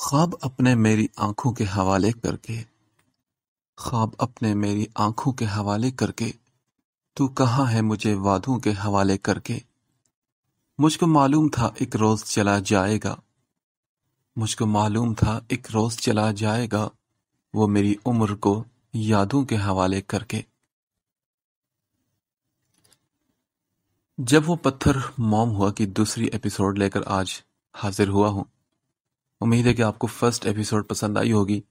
ख्वाब अपने मेरी आंखों के हवाले करके ख्वाब अपने मेरी आंखों के हवाले करके तू कहाँ है मुझे वादों के हवाले करके मुझको मालूम था एक रोज चला जाएगा मुझको मालूम था एक रोज चला जाएगा वो मेरी उम्र को यादों के हवाले करके जब वो पत्थर मोम हुआ कि दूसरी एपिसोड लेकर आज हाजिर हुआ हूं उम्मीद है कि आपको फर्स्ट एपिसोड पसंद आई होगी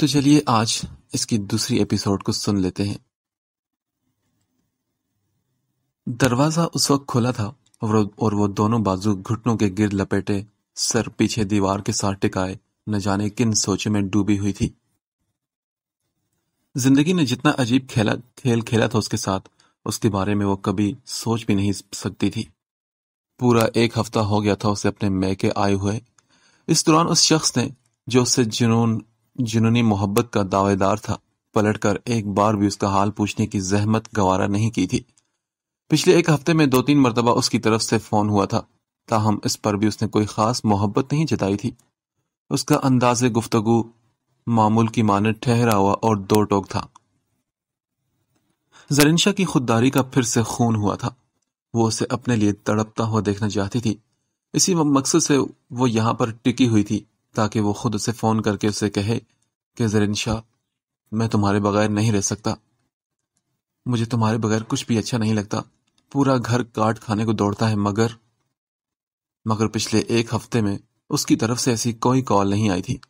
तो चलिए आज इसकी दूसरी एपिसोड को सुन लेते हैं दरवाजा उस वक्त खुला था और वो दोनों बाजू घुटनों के गिर लपेटे सर पीछे दीवार के साथ टिकाए न जाने किन सोचे में डूबी हुई थी जिंदगी ने जितना अजीब खेला खेल खेला था उसके साथ उसके बारे में वो कभी सोच भी नहीं सकती थी पूरा एक हफ्ता हो गया था उसे अपने मैके आए हुए इस दौरान उस शख्स ने जो उससे जुनून जुनूनी मोहब्बत का दावेदार था पलट कर एक बार भी उसका हाल पूछने की जहमत गवारा नहीं की थी पिछले एक हफ्ते में दो तीन मरतबा उसकी तरफ से फोन हुआ था ताहम इस पर भी उसने कोई खास मोहब्बत नहीं जताई थी उसका अंदाज गुफ्तगु मामूल की माने ठहरा हुआ और दो टोक था जरिनशा की खुददारी का फिर से खून हुआ था वो उसे अपने लिए तड़पता हुआ देखना चाहती थी इसी मकसद से वो यहाँ पर टिकी हुई थी ताकि वो खुद उसे फ़ोन करके उसे कहे कि जरिन शाह मैं तुम्हारे बगैर नहीं रह सकता मुझे तुम्हारे बगैर कुछ भी अच्छा नहीं लगता पूरा घर काट खाने को दौड़ता है मगर मगर पिछले एक हफ्ते में उसकी तरफ से ऐसी कोई कॉल नहीं आई थी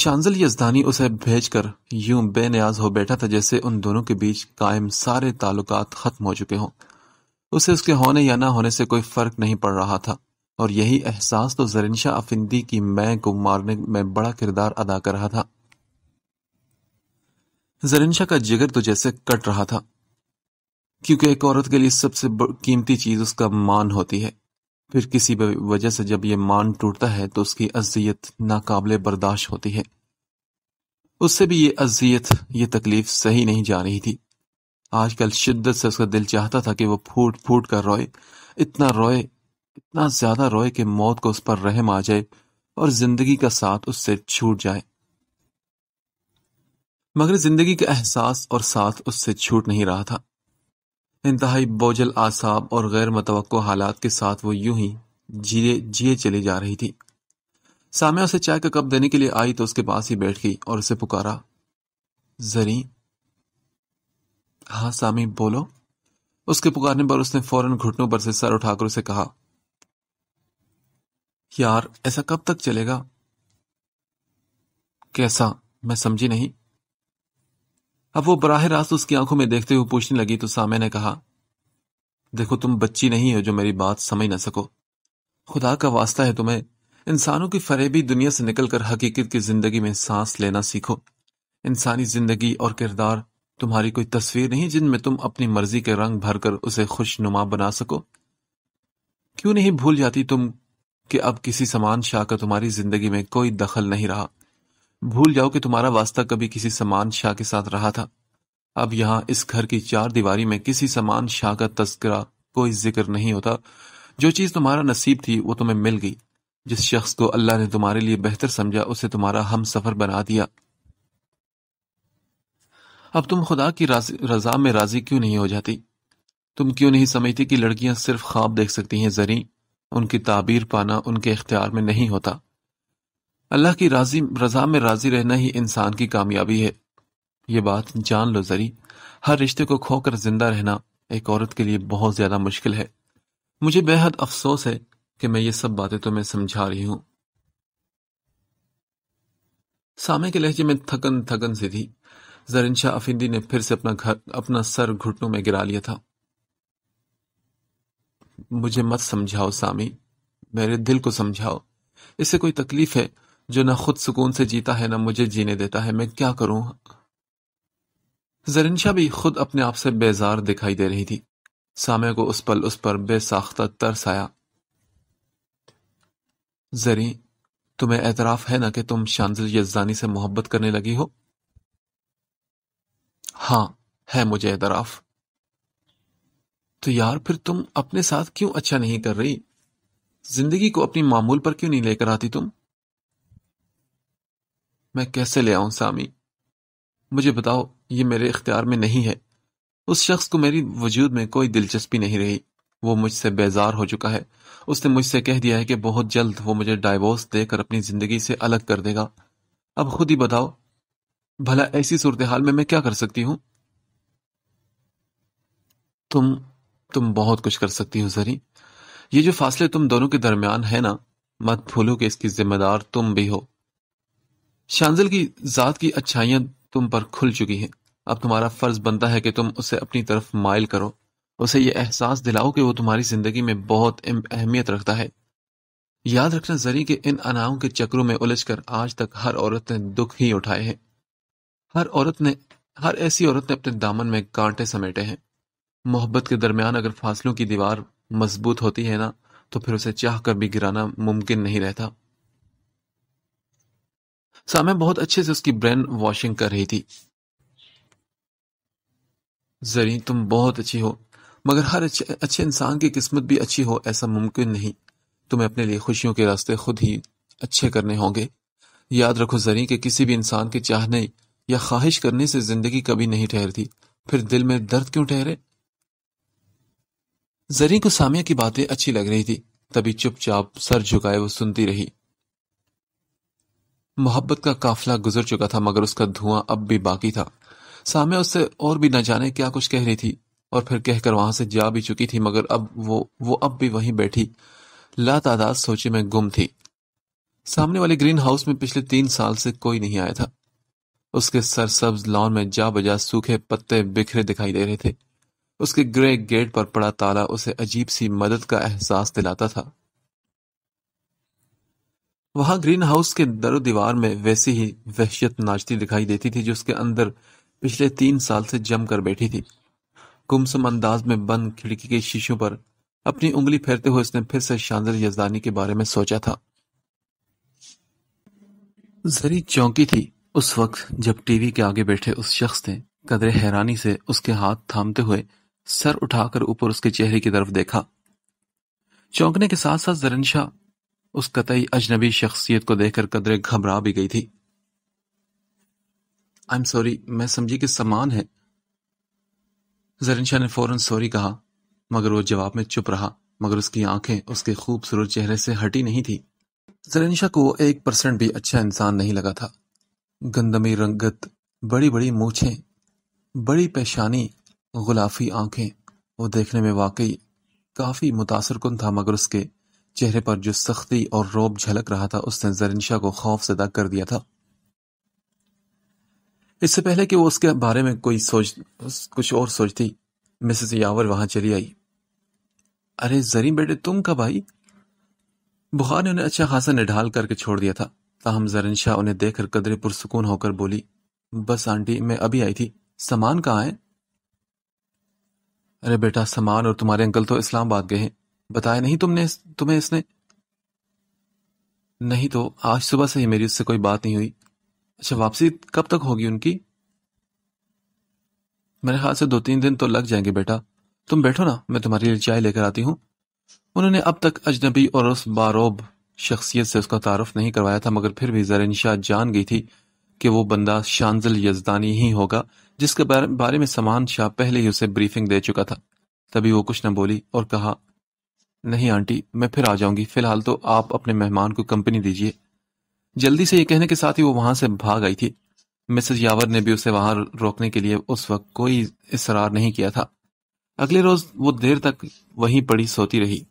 शांजल यजदानी उसे भेजकर यूं बेनियाज हो बैठा था जैसे उन दोनों के बीच कायम सारे ताल्लुकात खत्म हो चुके हों उसे उसके होने या ना होने से कोई फर्क नहीं पड़ रहा था और यही एहसास तो जरिनशा अफिंदी की मैं को मारने में बड़ा किरदार अदा कर रहा था जरिनशा का जिगर तो जैसे कट रहा था क्योंकि एक औरत के लिए सबसे कीमती चीज उसका मान होती है फिर किसी वजह से जब यह मान टूटता है तो उसकी अजियत नाकबले बर्दाश्त होती है उससे भी ये अजियत ये तकलीफ सही नहीं जा रही थी आजकल शिद्दत से उसका दिल चाहता था कि वो फूट फूट कर रोए इतना रोए इतना ज्यादा रोए कि मौत को उस पर रहम आ जाए और जिंदगी का साथ उससे छूट जाए मगर जिंदगी का एहसास और साथ उससे छूट नहीं रहा था इंतहाई बोझल आसाब और गैर मतवक़ हालात के साथ वो यूं ही जिए जिए चली जा रही थी सामने उसे चाय का कप देने के लिए आई तो उसके पास ही बैठ गई और उसे पुकारा जरी हाँ सामी बोलो उसके पुकारने पर उसने फौरन घुटनों पर से सर उठाकर उसे कहा यार ऐसा कब तक चलेगा कैसा मैं समझी नहीं अब वो बराह रास्त उसकी आंखों में देखते हुए पूछने लगी तो सामे ने कहा देखो तुम बच्ची नहीं हो जो मेरी बात समझ ना सको खुदा का वास्ता है तुम्हें इंसानों की फरेबी दुनिया से निकलकर हकीकत की जिंदगी में सांस लेना सीखो इंसानी जिंदगी और किरदार तुम्हारी कोई तस्वीर नहीं जिनमें तुम अपनी मर्जी के रंग भरकर उसे खुशनुमा बना सको क्यों नहीं भूल जाती तुम कि अब किसी समान शाह का तुम्हारी जिंदगी में कोई दखल नहीं रहा भूल जाओ कि तुम्हारा वास्ता कभी किसी समान शाह के साथ रहा था अब यहां इस घर की चार दीवारी में किसी समान शाह का तस्करा कोई जिक्र नहीं होता जो चीज तुम्हारा नसीब थी वो तुम्हें मिल गई जिस शख्स को अल्लाह ने तुम्हारे लिए बेहतर समझा उसे तुम्हारा हम सफर बना दिया अब तुम खुदा की रजा में राजी क्यों नहीं हो जाती तुम क्यों नहीं समझती कि लड़कियां सिर्फ ख्वाब देख सकती हैं जरी उनकी ताबीर पाना उनके इख्तियार में नहीं होता अल्लाह की राजी रजा में राजी रहना ही इंसान की कामयाबी है ये बात जान लो जरी हर रिश्ते को खोकर जिंदा रहना एक औरत के लिए बहुत ज्यादा मुश्किल है मुझे बेहद अफसोस है कि मैं ये सब बातें तुम्हें समझा रही हूं सामे के लहजे में थकन थकन सी थी जरिन शाह अफिंदी ने फिर से अपना घर अपना सर घुटनों में गिरा लिया था मुझे मत समझाओ सामी मेरे दिल को समझाओ इससे कोई तकलीफ है जो ना खुद सुकून से जीता है ना मुझे जीने देता है मैं क्या करूं जरिन शाह भी खुद अपने आप से बेजार दिखाई दे रही थी सामे को उस पल उस पर बेसाख्ता तरस आया जरी तुम्हें एतराफ़ है ना कि तुम शांजिल यजानी से मोहब्बत करने लगी हो हाँ है मुझे एतराफ़ तो यार फिर तुम अपने साथ क्यों अच्छा नहीं कर रही जिंदगी को अपनी मामूल पर क्यों नहीं लेकर आती तुम मैं कैसे ले आऊं सामी मुझे बताओ ये मेरे इख्तियार में नहीं है उस शख्स को मेरी वजूद में कोई दिलचस्पी नहीं रही वो मुझसे बेजार हो चुका है उसने मुझसे कह दिया है कि बहुत जल्द वो मुझे डाइवोर्स देकर अपनी जिंदगी से अलग कर देगा अब खुद ही बताओ भला ऐसी सूरत हाल में मैं क्या कर सकती हूं तुम तुम बहुत कुछ कर सकती हो जरी ये जो फासले तुम दोनों के दरमियान है ना मत भूलो कि इसकी जिम्मेदार तुम भी हो शांजल की जात की अच्छाइयां तुम पर खुल चुकी हैं अब तुम्हारा फर्ज बनता है कि तुम उसे अपनी तरफ माइल करो उसे यह एहसास दिलाओ कि वो तुम्हारी जिंदगी में बहुत अहमियत रखता है याद रखना जरी के इन अनाओं के चक्रों में उलझकर आज तक हर औरत ने दुख ही उठाए हैं हर औरत ने हर ऐसी औरत ने अपने दामन में कांटे समेटे हैं मोहब्बत के दरमियान अगर फासलों की दीवार मजबूत होती है ना तो फिर उसे चाह कर भी गिराना मुमकिन नहीं रहता सामे बहुत अच्छे से उसकी ब्रेन वॉशिंग कर रही थी जरी तुम बहुत अच्छी हो मगर हर अच्छे अच्छे इंसान की किस्मत भी अच्छी हो ऐसा मुमकिन नहीं तुम्हें अपने लिए खुशियों के रास्ते खुद ही अच्छे करने होंगे याद रखो जरी कि किसी भी इंसान के चाहने या ख्वाहिश करने से जिंदगी कभी नहीं ठहरती फिर दिल में दर्द क्यों ठहरे जरी को सामिया की बातें अच्छी लग रही थी तभी चुपचाप सर झुकाए वो सुनती रही मोहब्बत का काफिला गुजर चुका था मगर उसका धुआं अब भी बाकी था सामिया उससे और भी न जाने क्या कुछ कह रही थी और फिर कहकर वहां से जा भी चुकी थी मगर अब वो वो अब भी वहीं बैठी लातादात सोचे में गुम थी सामने वाले ग्रीन हाउस में पिछले तीन साल से कोई नहीं आया था उसके सरसब्ज लॉन में जा बजा सूखे पत्ते बिखरे दिखाई दे रहे थे उसके ग्रे गेट पर पड़ा ताला उसे अजीब सी मदद का एहसास दिलाता था वहां ग्रीन हाउस के दर दीवार में वैसी ही वहशियत नाचती दिखाई देती थी जो उसके अंदर पिछले तीन साल से जमकर बैठी थी गुमसम अंदाज में बंद खिड़की के शीशों पर अपनी उंगली फेरते हुए उसने फिर से शानदार यजदानी के बारे में सोचा था जरी चौंकी थी उस वक्त जब टीवी के आगे बैठे उस शख्स ने कदरे हैरानी से उसके हाथ थामते हुए सर उठाकर ऊपर उसके चेहरे की तरफ देखा चौंकने के साथ साथ जरनशाह उस कतई अजनबी शख्सियत को देखकर कदरे घबरा भी गई थी आई एम सॉरी मैं समझी कि समान है जरनशाह ने फौरन सॉरी कहा मगर वो जवाब में चुप रहा मगर उसकी आंखें उसके खूबसूरत चेहरे से हटी नहीं थी जरनशाह को वो एक परसेंट भी अच्छा इंसान नहीं लगा था गंदमी रंगत, बड़ी-बड़ी मूछें, बड़ी पेशानी, गुलाफी आंखें। वो देखने में वाकई काफ़ी मुतासर कन था मगर उसके चेहरे पर जो सख्ती और रोब झलक रहा था उसने जरिनशा को खौफ सदा कर दिया था इससे पहले कि वो उसके बारे में कोई सोच कुछ और सोचती मिसेस यावर वहां चली आई अरे जरीन बेटे तुम कब आई बुखार ने उन्हें अच्छा खासा निढाल करके छोड़ दिया था ताहम जरिन शाह उन्हें देखकर कदरे पुरसकून होकर बोली बस आंटी मैं अभी आई थी सामान कहाँ है अरे बेटा सामान और तुम्हारे अंकल तो इस्लामाबाद गए हैं बताया नहीं तुमने तुम्हें इसने नहीं तो आज सुबह से ही मेरी उससे कोई बात नहीं हुई अच्छा वापसी कब तक होगी उनकी मेरे ख्याल से दो तीन दिन तो लग जाएंगे बेटा तुम बैठो ना मैं तुम्हारी लिए चाय लेकर आती हूँ उन्होंने अब तक अजनबी और उस बारोब शख्सियत से उसका तारफ़ नहीं करवाया था मगर फिर भी जरिन शाह जान गई थी कि वो बंदा शानजल यजदानी ही होगा जिसके बारे में समान शाह पहले ही उसे ब्रीफिंग दे चुका था तभी वो कुछ न बोली और कहा नहीं आंटी मैं फिर आ जाऊंगी फिलहाल तो आप अपने मेहमान को कंपनी दीजिए जल्दी से ये कहने के साथ ही वो वहां से भाग आई थी मिसेज यावर ने भी उसे वहां रोकने के लिए उस वक्त कोई इसरार नहीं किया था अगले रोज वो देर तक वहीं पड़ी सोती रही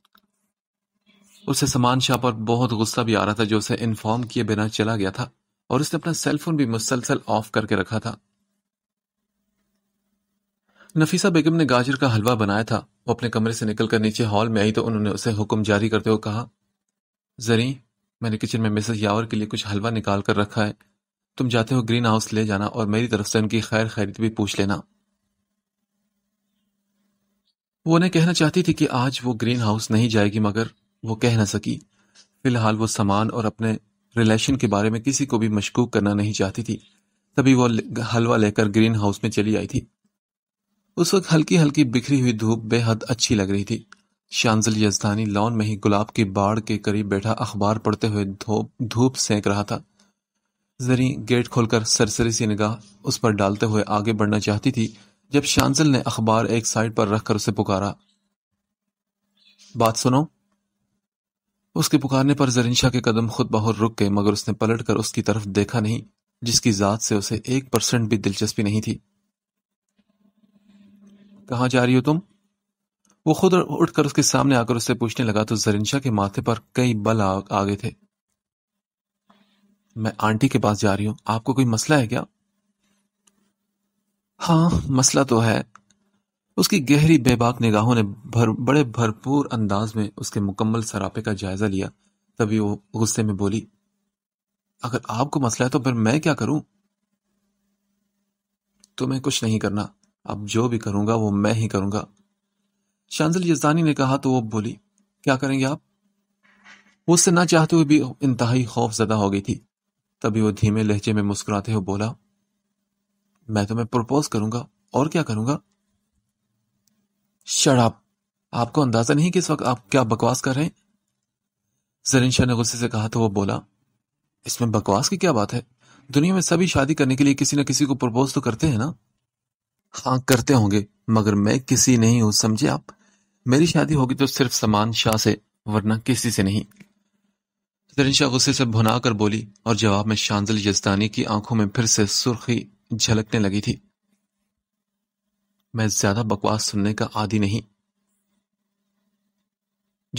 उसे समान शाह पर बहुत गुस्सा भी आ रहा था जो उसे इन्फॉर्म किए बिना चला गया था और उसने अपना सेलफोन भी मुसलसल ऑफ करके रखा था नफीसा बेगम ने गाजर का हलवा बनाया था वो अपने कमरे से निकलकर नीचे हॉल में आई तो उन्होंने उसे हुक्म जारी करते हुए कहा जरी मैंने किचन में मिसेस यावर के लिए कुछ हलवा निकाल कर रखा है तुम जाते हो ग्रीन हाउस ले जाना और मेरी तरफ से उनकी खैर खैरित भी पूछ लेना वो उन्हें कहना चाहती थी कि आज वो ग्रीन हाउस नहीं जाएगी मगर वो कह न सकी फिलहाल वो सामान और अपने रिलेशन के बारे में किसी को भी मशकूक करना नहीं चाहती थी तभी वो हलवा लेकर ग्रीन हाउस में चली आई थी उस वक्त हल्की हल्की बिखरी हुई धूप बेहद अच्छी लग रही थी शांजल यजदानी लॉन में ही गुलाब की बाड़ के करीब बैठा अखबार पढ़ते हुए धूप सेंक रहा था जरी गेट खोलकर सरसरी सी निगाह उस पर डालते हुए आगे बढ़ना चाहती थी जब शांजल ने अखबार एक साइड पर रखकर उसे पुकारा बात सुनो उसके पुकारने पर जरिनशा के कदम खुद बहुत रुक गए मगर उसने पलट कर उसकी तरफ देखा नहीं जिसकी जात से उसे एक परसेंट भी दिलचस्पी नहीं थी कहा जा रही हो तुम वो खुद उठकर उसके सामने आकर उससे पूछने लगा तो जरिनशा के माथे पर कई बल आ गए थे मैं आंटी के पास जा रही हूं आपको कोई मसला है क्या हाँ मसला तो है उसकी गहरी बेबाक निगाहों ने भर बड़े भरपूर अंदाज में उसके मुकम्मल सरापे का जायजा लिया तभी वो गुस्से में बोली अगर आपको मसला है तो फिर मैं क्या करूं तुम्हें कुछ नहीं करना अब जो भी करूंगा वो मैं ही करूंगा शांजल यजदानी ने कहा तो वो बोली क्या करेंगे आप उससे ना चाहते हुए भी इंतहाई खौफ जदा हो गई थी तभी वो धीमे लहजे में मुस्कुराते हुए बोला मैं तुम्हें प्रपोज करूंगा और क्या करूंगा शट अप आपको अंदाजा नहीं कि इस वक्त आप क्या बकवास कर रहे हैं जरीन शाह ने गुस्से से कहा तो वो बोला इसमें बकवास की क्या बात है दुनिया में सभी शादी करने के लिए किसी न किसी को प्रपोज तो करते हैं ना हाँ करते होंगे मगर मैं किसी नहीं हूं समझे आप मेरी शादी होगी तो सिर्फ समान शाह से वरना किसी से नहीं जरीन शाह गुस्से से भुना कर बोली और जवाब में शांजल जस्तानी की आंखों में फिर से सुर्खी झलकने लगी थी मैं ज्यादा बकवास सुनने का आदि नहीं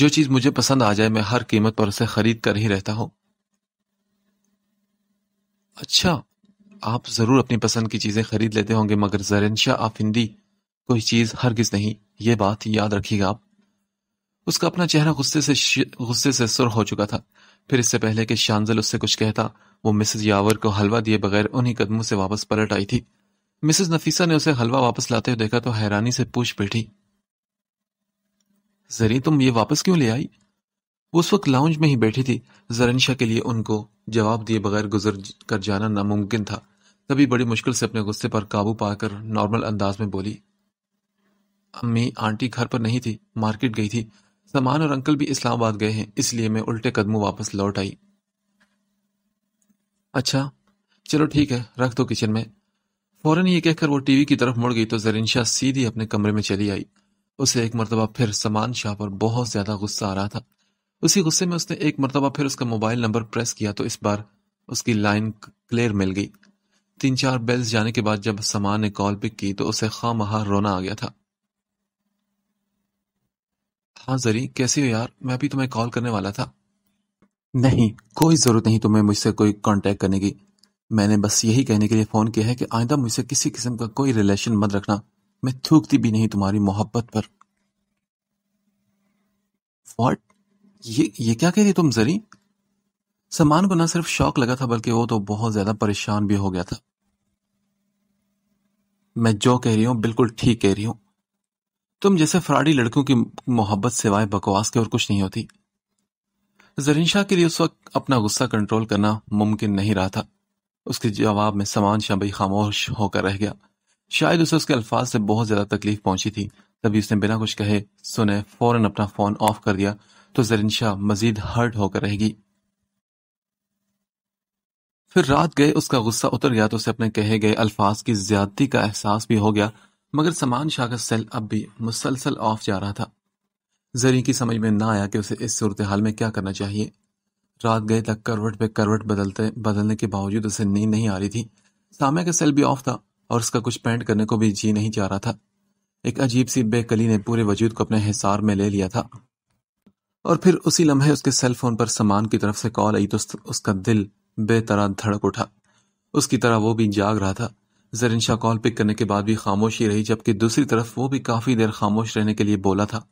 जो चीज मुझे पसंद आ जाए मैं हर कीमत पर उसे खरीद कर ही रहता हूं अच्छा आप जरूर अपनी पसंद की चीजें खरीद लेते होंगे मगर जरन शाह आप हिंदी कोई चीज हरगिज नहीं ये बात याद रखिएगा आप उसका अपना चेहरा गुस्से से गुस्से से सुर हो चुका था फिर इससे पहले कि शांजल उससे कुछ कहता वो मिसेज यावर को हलवा दिए बगैर उन्हीं कदमों से वापस पलट आई थी मिसेस नफीसा ने उसे हलवा वापस लाते हुए देखा तो हैरानी से पूछ बैठी जरी तुम ये वापस क्यों ले आई उस वक्त लाउंज में ही बैठी थी जरनशा के लिए उनको जवाब दिए बगैर गुजर कर जाना नामुमकिन था तभी बड़ी मुश्किल से अपने गुस्से पर काबू पाकर नॉर्मल अंदाज में बोली अम्मी आंटी घर पर नहीं थी मार्केट गई थी सामान और अंकल भी इस्लामाबाद गए हैं इसलिए मैं उल्टे कदमों वापस लौट आई अच्छा चलो ठीक है रख दो किचन में फौरन ये कहकर वो टीवी की तरफ मुड़ गई तो जरीन शाह सीधी अपने कमरे में चली आई उसे एक मरतबा फिर समान शाह पर बहुत ज्यादा गुस्सा आ रहा था उसी गुस्से में उसने एक मरतबा फिर उसका मोबाइल नंबर प्रेस किया तो इस बार उसकी लाइन क्लियर मिल गई तीन चार बेल्स जाने के बाद जब समान ने कॉल पिक की तो उसे खामहा रोना आ गया था हाँ जरी कैसी हो यार मैं भी तुम्हें कॉल करने वाला था नहीं कोई जरूरत नहीं तुम्हें मुझसे कोई कांटेक्ट करने की मैंने बस यही कहने के लिए फ़ोन किया है कि आइंदा मुझसे किसी किस्म का कोई रिलेशन मत रखना मैं थूकती भी नहीं तुम्हारी मोहब्बत पर What? ये ये क्या कह रही तुम जरी सामान को ना सिर्फ शौक लगा था बल्कि वो तो बहुत ज्यादा परेशान भी हो गया था मैं जो कह रही हूं बिल्कुल ठीक कह रही हूं तुम जैसे फ्राडी लड़कों की मोहब्बत सिवाय बकवास के और कुछ नहीं होती जरीन शाह के लिए उस वक्त अपना गुस्सा कंट्रोल करना मुमकिन नहीं रहा था उसके जवाब में समान भाई खामोश होकर रह गया शायद उसे उसके अल्फाज से बहुत ज़्यादा तकलीफ पहुंची थी तभी उसने बिना कुछ कहे सुने फौरन अपना फ़ोन ऑफ कर दिया तो जरिन शाह मजीद हर्ट होकर रहेगी फिर रात गए उसका गुस्सा उतर गया तो उसे अपने कहे गए अल्फाज की ज्यादती का एहसास भी हो गया मगर समान शाह का सेल अब भी मुसलसल ऑफ जा रहा था जरी की समझ में ना आया कि उसे इस सूरत हाल में क्या करना चाहिए रात गए तक करवट पे करवट बदलते बदलने के बावजूद उसे नींद नहीं आ रही थी सामने का सेल भी ऑफ था और उसका कुछ पेंट करने को भी जी नहीं जा रहा था एक अजीब सी बेकली ने पूरे वजूद को अपने हिसार में ले लिया था और फिर उसी लम्हे उसके सेल फोन पर सामान की तरफ से कॉल आई तो उसका दिल बेतरा धड़क उठा उसकी तरह वो भी जाग रहा था जरिन शाह कॉल पिक करने के बाद भी खामोशी रही जबकि दूसरी तरफ वो भी काफी देर खामोश रहने के लिए बोला था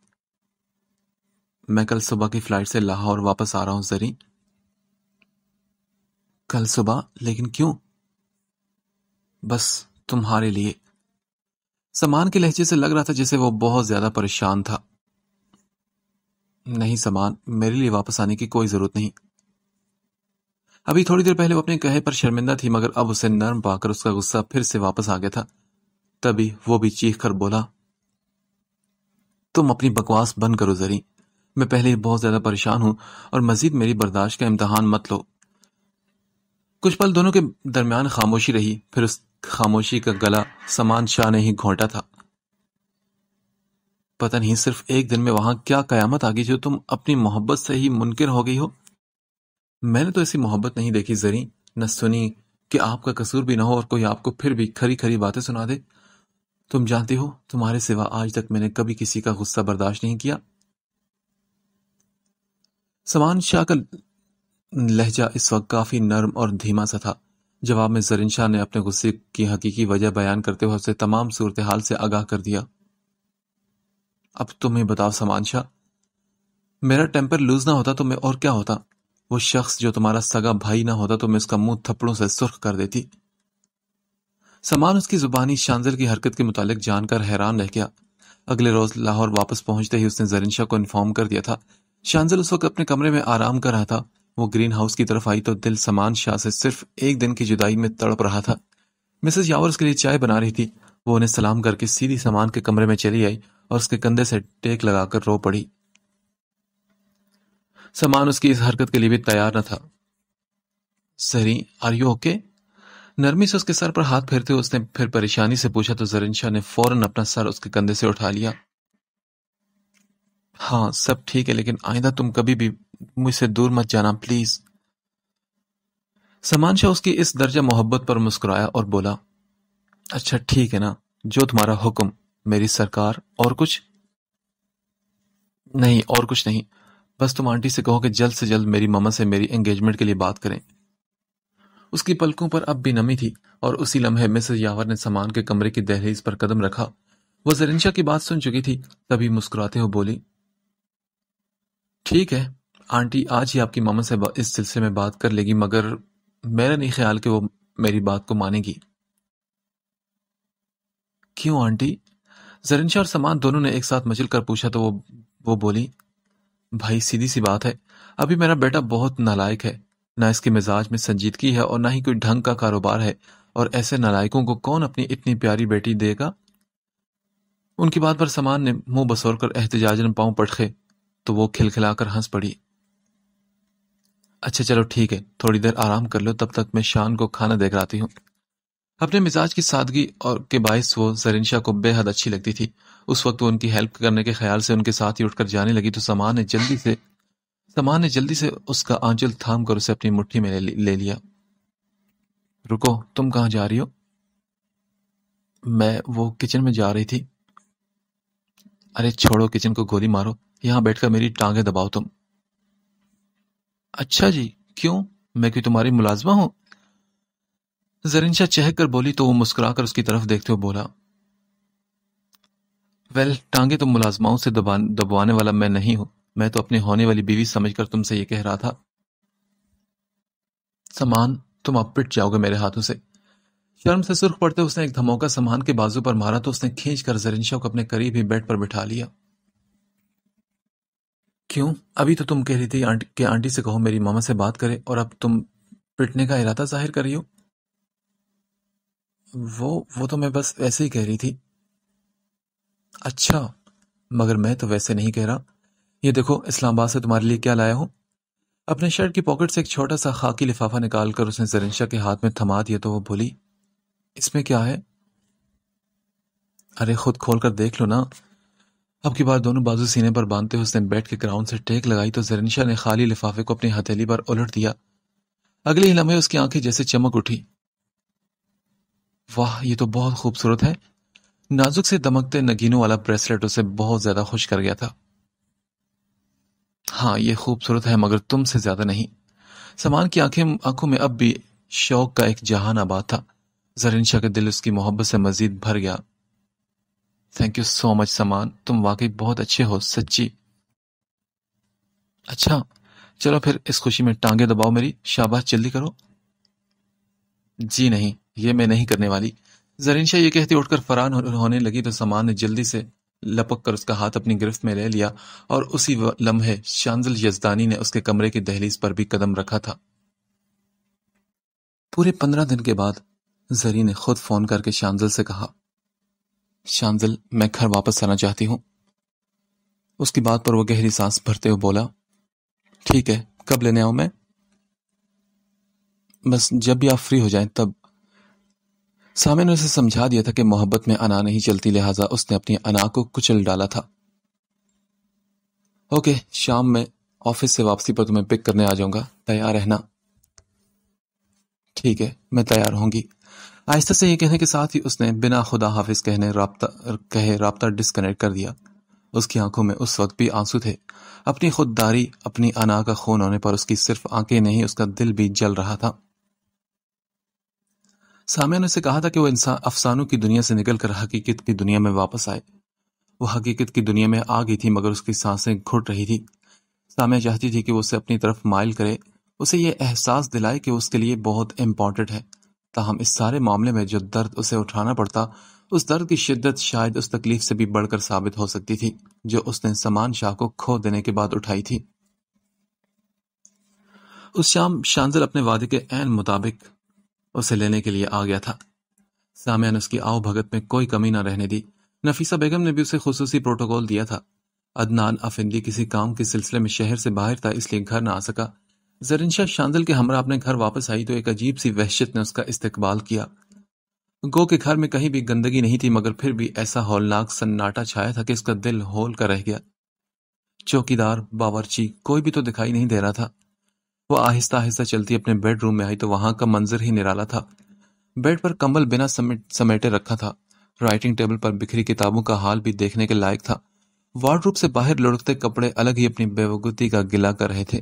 मैं कल सुबह की फ्लाइट से लाहौर वापस आ रहा हूँ जरीन कल सुबह लेकिन क्यों बस तुम्हारे लिए समान के लहजे से लग रहा था जैसे वो बहुत ज्यादा परेशान था नहीं समान मेरे लिए वापस आने की कोई जरूरत नहीं अभी थोड़ी देर पहले वो अपने कहे पर शर्मिंदा थी मगर अब उसे नर्म पाकर उसका गुस्सा फिर से वापस आ गया था तभी वो भी चीख कर बोला तुम अपनी बकवास बंद करो जरी मैं पहले बहुत ज्यादा परेशान हूं और मजीद मेरी बर्दाश्त का इम्तहान मत लो कुछ पल दोनों के दरमियान खामोशी रही फिर उस खामोशी का गला समान शाह ने ही घोंटा था पता नहीं सिर्फ एक दिन में वहां क्या कयामत आ गई जो तुम अपनी मोहब्बत से ही मुनकिर हो गई हो मैंने तो ऐसी मोहब्बत नहीं देखी जरी न सुनी कि आपका कसूर भी ना हो और कोई आपको फिर भी खरी खरी बातें सुना दे तुम जानती हो तुम्हारे सिवा आज तक मैंने कभी किसी का गुस्सा बर्दाश्त नहीं किया समान शाह का लहजा इस वक्त काफ़ी नर्म और धीमा सा था जवाब में जरिन शाह ने अपने गुस्से की हकीकी वजह बयान करते हुए उसे तमाम सूरत हाल से आगाह कर दिया अब तुम्हें बताओ समान शाह मेरा टेम्पर लूज ना होता तो मैं और क्या होता वो शख्स जो तुम्हारा सगा भाई ना होता तो मैं उसका मुंह थप्पड़ों से सुर्ख कर देती समान उसकी जुबानी शानजर की हरकत के मुतालिक जानकर हैरान रह गया अगले रोज लाहौर वापस पहुंचते ही उसने जरिन शाह को इन्फॉर्म कर दिया था शानजर उस वक्त अपने कमरे में आराम कर रहा था वो ग्रीन हाउस की तरफ आई तो दिल समान शाह से सिर्फ एक दिन की जुदाई में तड़प रहा था मिसेज यावर के लिए चाय बना रही थी वो उन्हें सलाम करके सीधी सामान के कमरे में चली आई और उसके कंधे से टेक लगाकर रो पड़ी सामान उसकी इस हरकत के लिए भी तैयार न था सरी आर यू ओके नरमी से उसके सर पर हाथ फेरते हुए उसने फिर परेशानी से पूछा तो जरिन शाह ने फौरन अपना सर उसके कंधे से उठा लिया हाँ सब ठीक है लेकिन आइंदा तुम कभी भी मुझसे दूर मत जाना प्लीज समान शाह उसकी इस दर्जा मोहब्बत पर मुस्कुराया और बोला अच्छा ठीक है ना जो तुम्हारा हुक्म मेरी सरकार और कुछ नहीं और कुछ नहीं बस तुम आंटी से कहो कि जल्द से जल्द मेरी ममा से मेरी एंगेजमेंट के लिए बात करें उसकी पलकों पर अब भी नमी थी और उसी लम्हे में से यावर ने सामान के कमरे की दहलीज पर कदम रखा वो जरिनशाह की बात सुन चुकी थी तभी मुस्कुराते हुए बोली ठीक है आंटी आज ही आपकी मामा से इस सिलसिले में बात कर लेगी मगर मेरा नहीं ख्याल कि वो मेरी बात को मानेगी क्यों आंटी जरिनशाह और समान दोनों ने एक साथ मचल कर पूछा तो वो वो बोली भाई सीधी सी बात है अभी मेरा बेटा बहुत नालायक है ना इसके मिजाज में संजीदगी है और ना ही कोई ढंग का कारोबार है और ऐसे नालायकों को कौन अपनी इतनी प्यारी बेटी देगा उनकी बात पर समान ने मुंह बसोर कर एहतजाजन पांव पटखे तो वो खिलखिलाकर हंस पड़ी अच्छा चलो ठीक है थोड़ी देर आराम कर लो तब तक मैं शान को खाना देख रहा हूँ अपने मिजाज की सादगी और के बायस वो जरिनशा को बेहद अच्छी लगती थी उस वक्त वो उनकी हेल्प करने के ख्याल से उनके साथ ही उठकर जाने लगी तो समान ने जल्दी से समान ने जल्दी से उसका आंचल थाम कर उसे अपनी मुट्ठी में ले, ले लिया रुको तुम कहाँ जा रही हो मैं वो किचन में जा रही थी अरे छोड़ो किचन को गोली मारो यहां बैठकर मेरी टांगे दबाओ तुम अच्छा जी क्यों मैं क्यों तुम्हारी मुलाजमा हूं जरिनशा चहक कर बोली तो वो मुस्कुराकर उसकी तरफ देखते हुए बोला वेल टांगे तो मुलाजमाओं से दबवाने वाला मैं नहीं हूं मैं तो अपने होने वाली बीवी समझकर तुमसे ये कह रहा था सामान तुम अब पिट जाओगे मेरे हाथों से शर्म से सुर्ख पड़ते उसने एक धमोका सामान के बाजू पर मारा तो उसने खींच कर को अपने करीब ही बेड पर बिठा लिया क्यों अभी तो तुम कह रही थी आंटी आंटी से कहो मेरी मामा से बात करे और अब तुम पिटने का इरादा जाहिर कर रही हो वो वो तो मैं बस ऐसे ही कह रही थी अच्छा मगर मैं तो वैसे नहीं कह रहा ये देखो इस्लामाबाद से तुम्हारे लिए क्या लाया हूं अपने शर्ट की पॉकेट से एक छोटा सा खाकी लिफाफा निकालकर उसने जरिनशा के हाथ में थमा दिया तो वो बोली इसमें क्या है अरे खुद खोल कर देख लो ना अब की बार दोनों बाजू सीने पर बांधते हुए उसने के ग्राउंड से टेक लगाई तो जरनिशा ने खाली लिफाफे को अपनी हथेली पर उलट दिया अगले ही लम्हे उसकी आंखें जैसे चमक उठी वाह ये तो बहुत खूबसूरत है नाजुक से दमकते नगीनों वाला ब्रेसलेट उसे बहुत ज्यादा खुश कर गया था हाँ ये खूबसूरत है मगर तुमसे ज्यादा नहीं समान की आंखें आंखों में अब भी शौक का एक जहान आबाद था जरिनशा के दिल उसकी मोहब्बत से मजीद भर गया थैंक यू सो मच समान तुम वाकई बहुत अच्छे हो सच्ची अच्छा चलो फिर इस खुशी में टांगे दबाओ मेरी शाबाश जल्दी करो जी नहीं ये मैं नहीं करने वाली जरीन शाह ये कहती उठकर फरान होने लगी तो समान ने जल्दी से लपक कर उसका हाथ अपनी गिरफ्त में ले लिया और उसी लम्हे शांजल यजदानी ने उसके कमरे की दहलीज पर भी कदम रखा था पूरे पंद्रह दिन के बाद जरी ने खुद फोन करके शांजल से कहा शांजिल मैं घर वापस आना चाहती हूं उसकी बात पर वो गहरी सांस भरते हुए बोला ठीक है कब लेने आऊं मैं बस जब भी आप फ्री हो जाएं तब सामे ने उसे समझा दिया था कि मोहब्बत में अना नहीं चलती लिहाजा उसने अपनी अना को कुचल डाला था ओके शाम में ऑफिस से वापसी पर तुम्हें पिक करने आ जाऊंगा तैयार रहना ठीक है मैं तैयार होंगी आहिस्ता से यह कहने के साथ ही उसने बिना खुदा हाफिज कहने कहे रहा डिस्कनेक्ट कर दिया उसकी आंखों में उस वक्त भी आंसू थे अपनी खुददारी अपनी अना का खून होने पर उसकी सिर्फ आंखें नहीं उसका दिल भी जल रहा था सामिया ने उसे कहा था कि वह इंसान अफसानों की दुनिया से निकलकर हकीकत की दुनिया में वापस आए वह हकीकत की दुनिया में आ गई थी मगर उसकी सांसें घुट रही थी सामिया चाहती थी कि वो उसे अपनी तरफ माइल करे उसे यह एहसास दिलाए कि उसके लिए बहुत इंपॉर्टेंट है ताहम इस सारे मामले में जो दर्द उसे उठाना पड़ता उस दर्द की शिद्दत शायद उस तकलीफ से भी बढ़कर साबित हो सकती थी जो उसने समान शाह को खो देने के बाद उठाई थी उस शाम शांजल अपने वादे के ऐन मुताबिक उसे लेने के लिए आ गया था सामिया ने उसकी आओ भगत में कोई कमी ना रहने दी नफीसा बेगम ने भी उसे खसूसी प्रोटोकॉल दिया था अदनान अफिंदी किसी काम के सिलसिले में शहर से बाहर था इसलिए घर ना आ सका जरिनशा शांदल के हमरा अपने घर वापस आई तो एक अजीब सी वहशत ने उसका इस्तकबाल किया गो के घर में कहीं भी गंदगी नहीं थी मगर फिर भी ऐसा हौलनाक सन्नाटा छाया था कि उसका दिल होल कर रह गया चौकीदार बावरची कोई भी तो दिखाई नहीं दे रहा था वह आहिस्ता आहिस्ता चलती अपने बेडरूम में आई तो वहां का मंजर ही निराला था बेड पर कंबल बिना समेटे रखा था राइटिंग टेबल पर बिखरी किताबों का हाल भी देखने के लायक था वार्ड से बाहर लुढ़कते कपड़े अलग ही अपनी बेवकूती का गिला कर रहे थे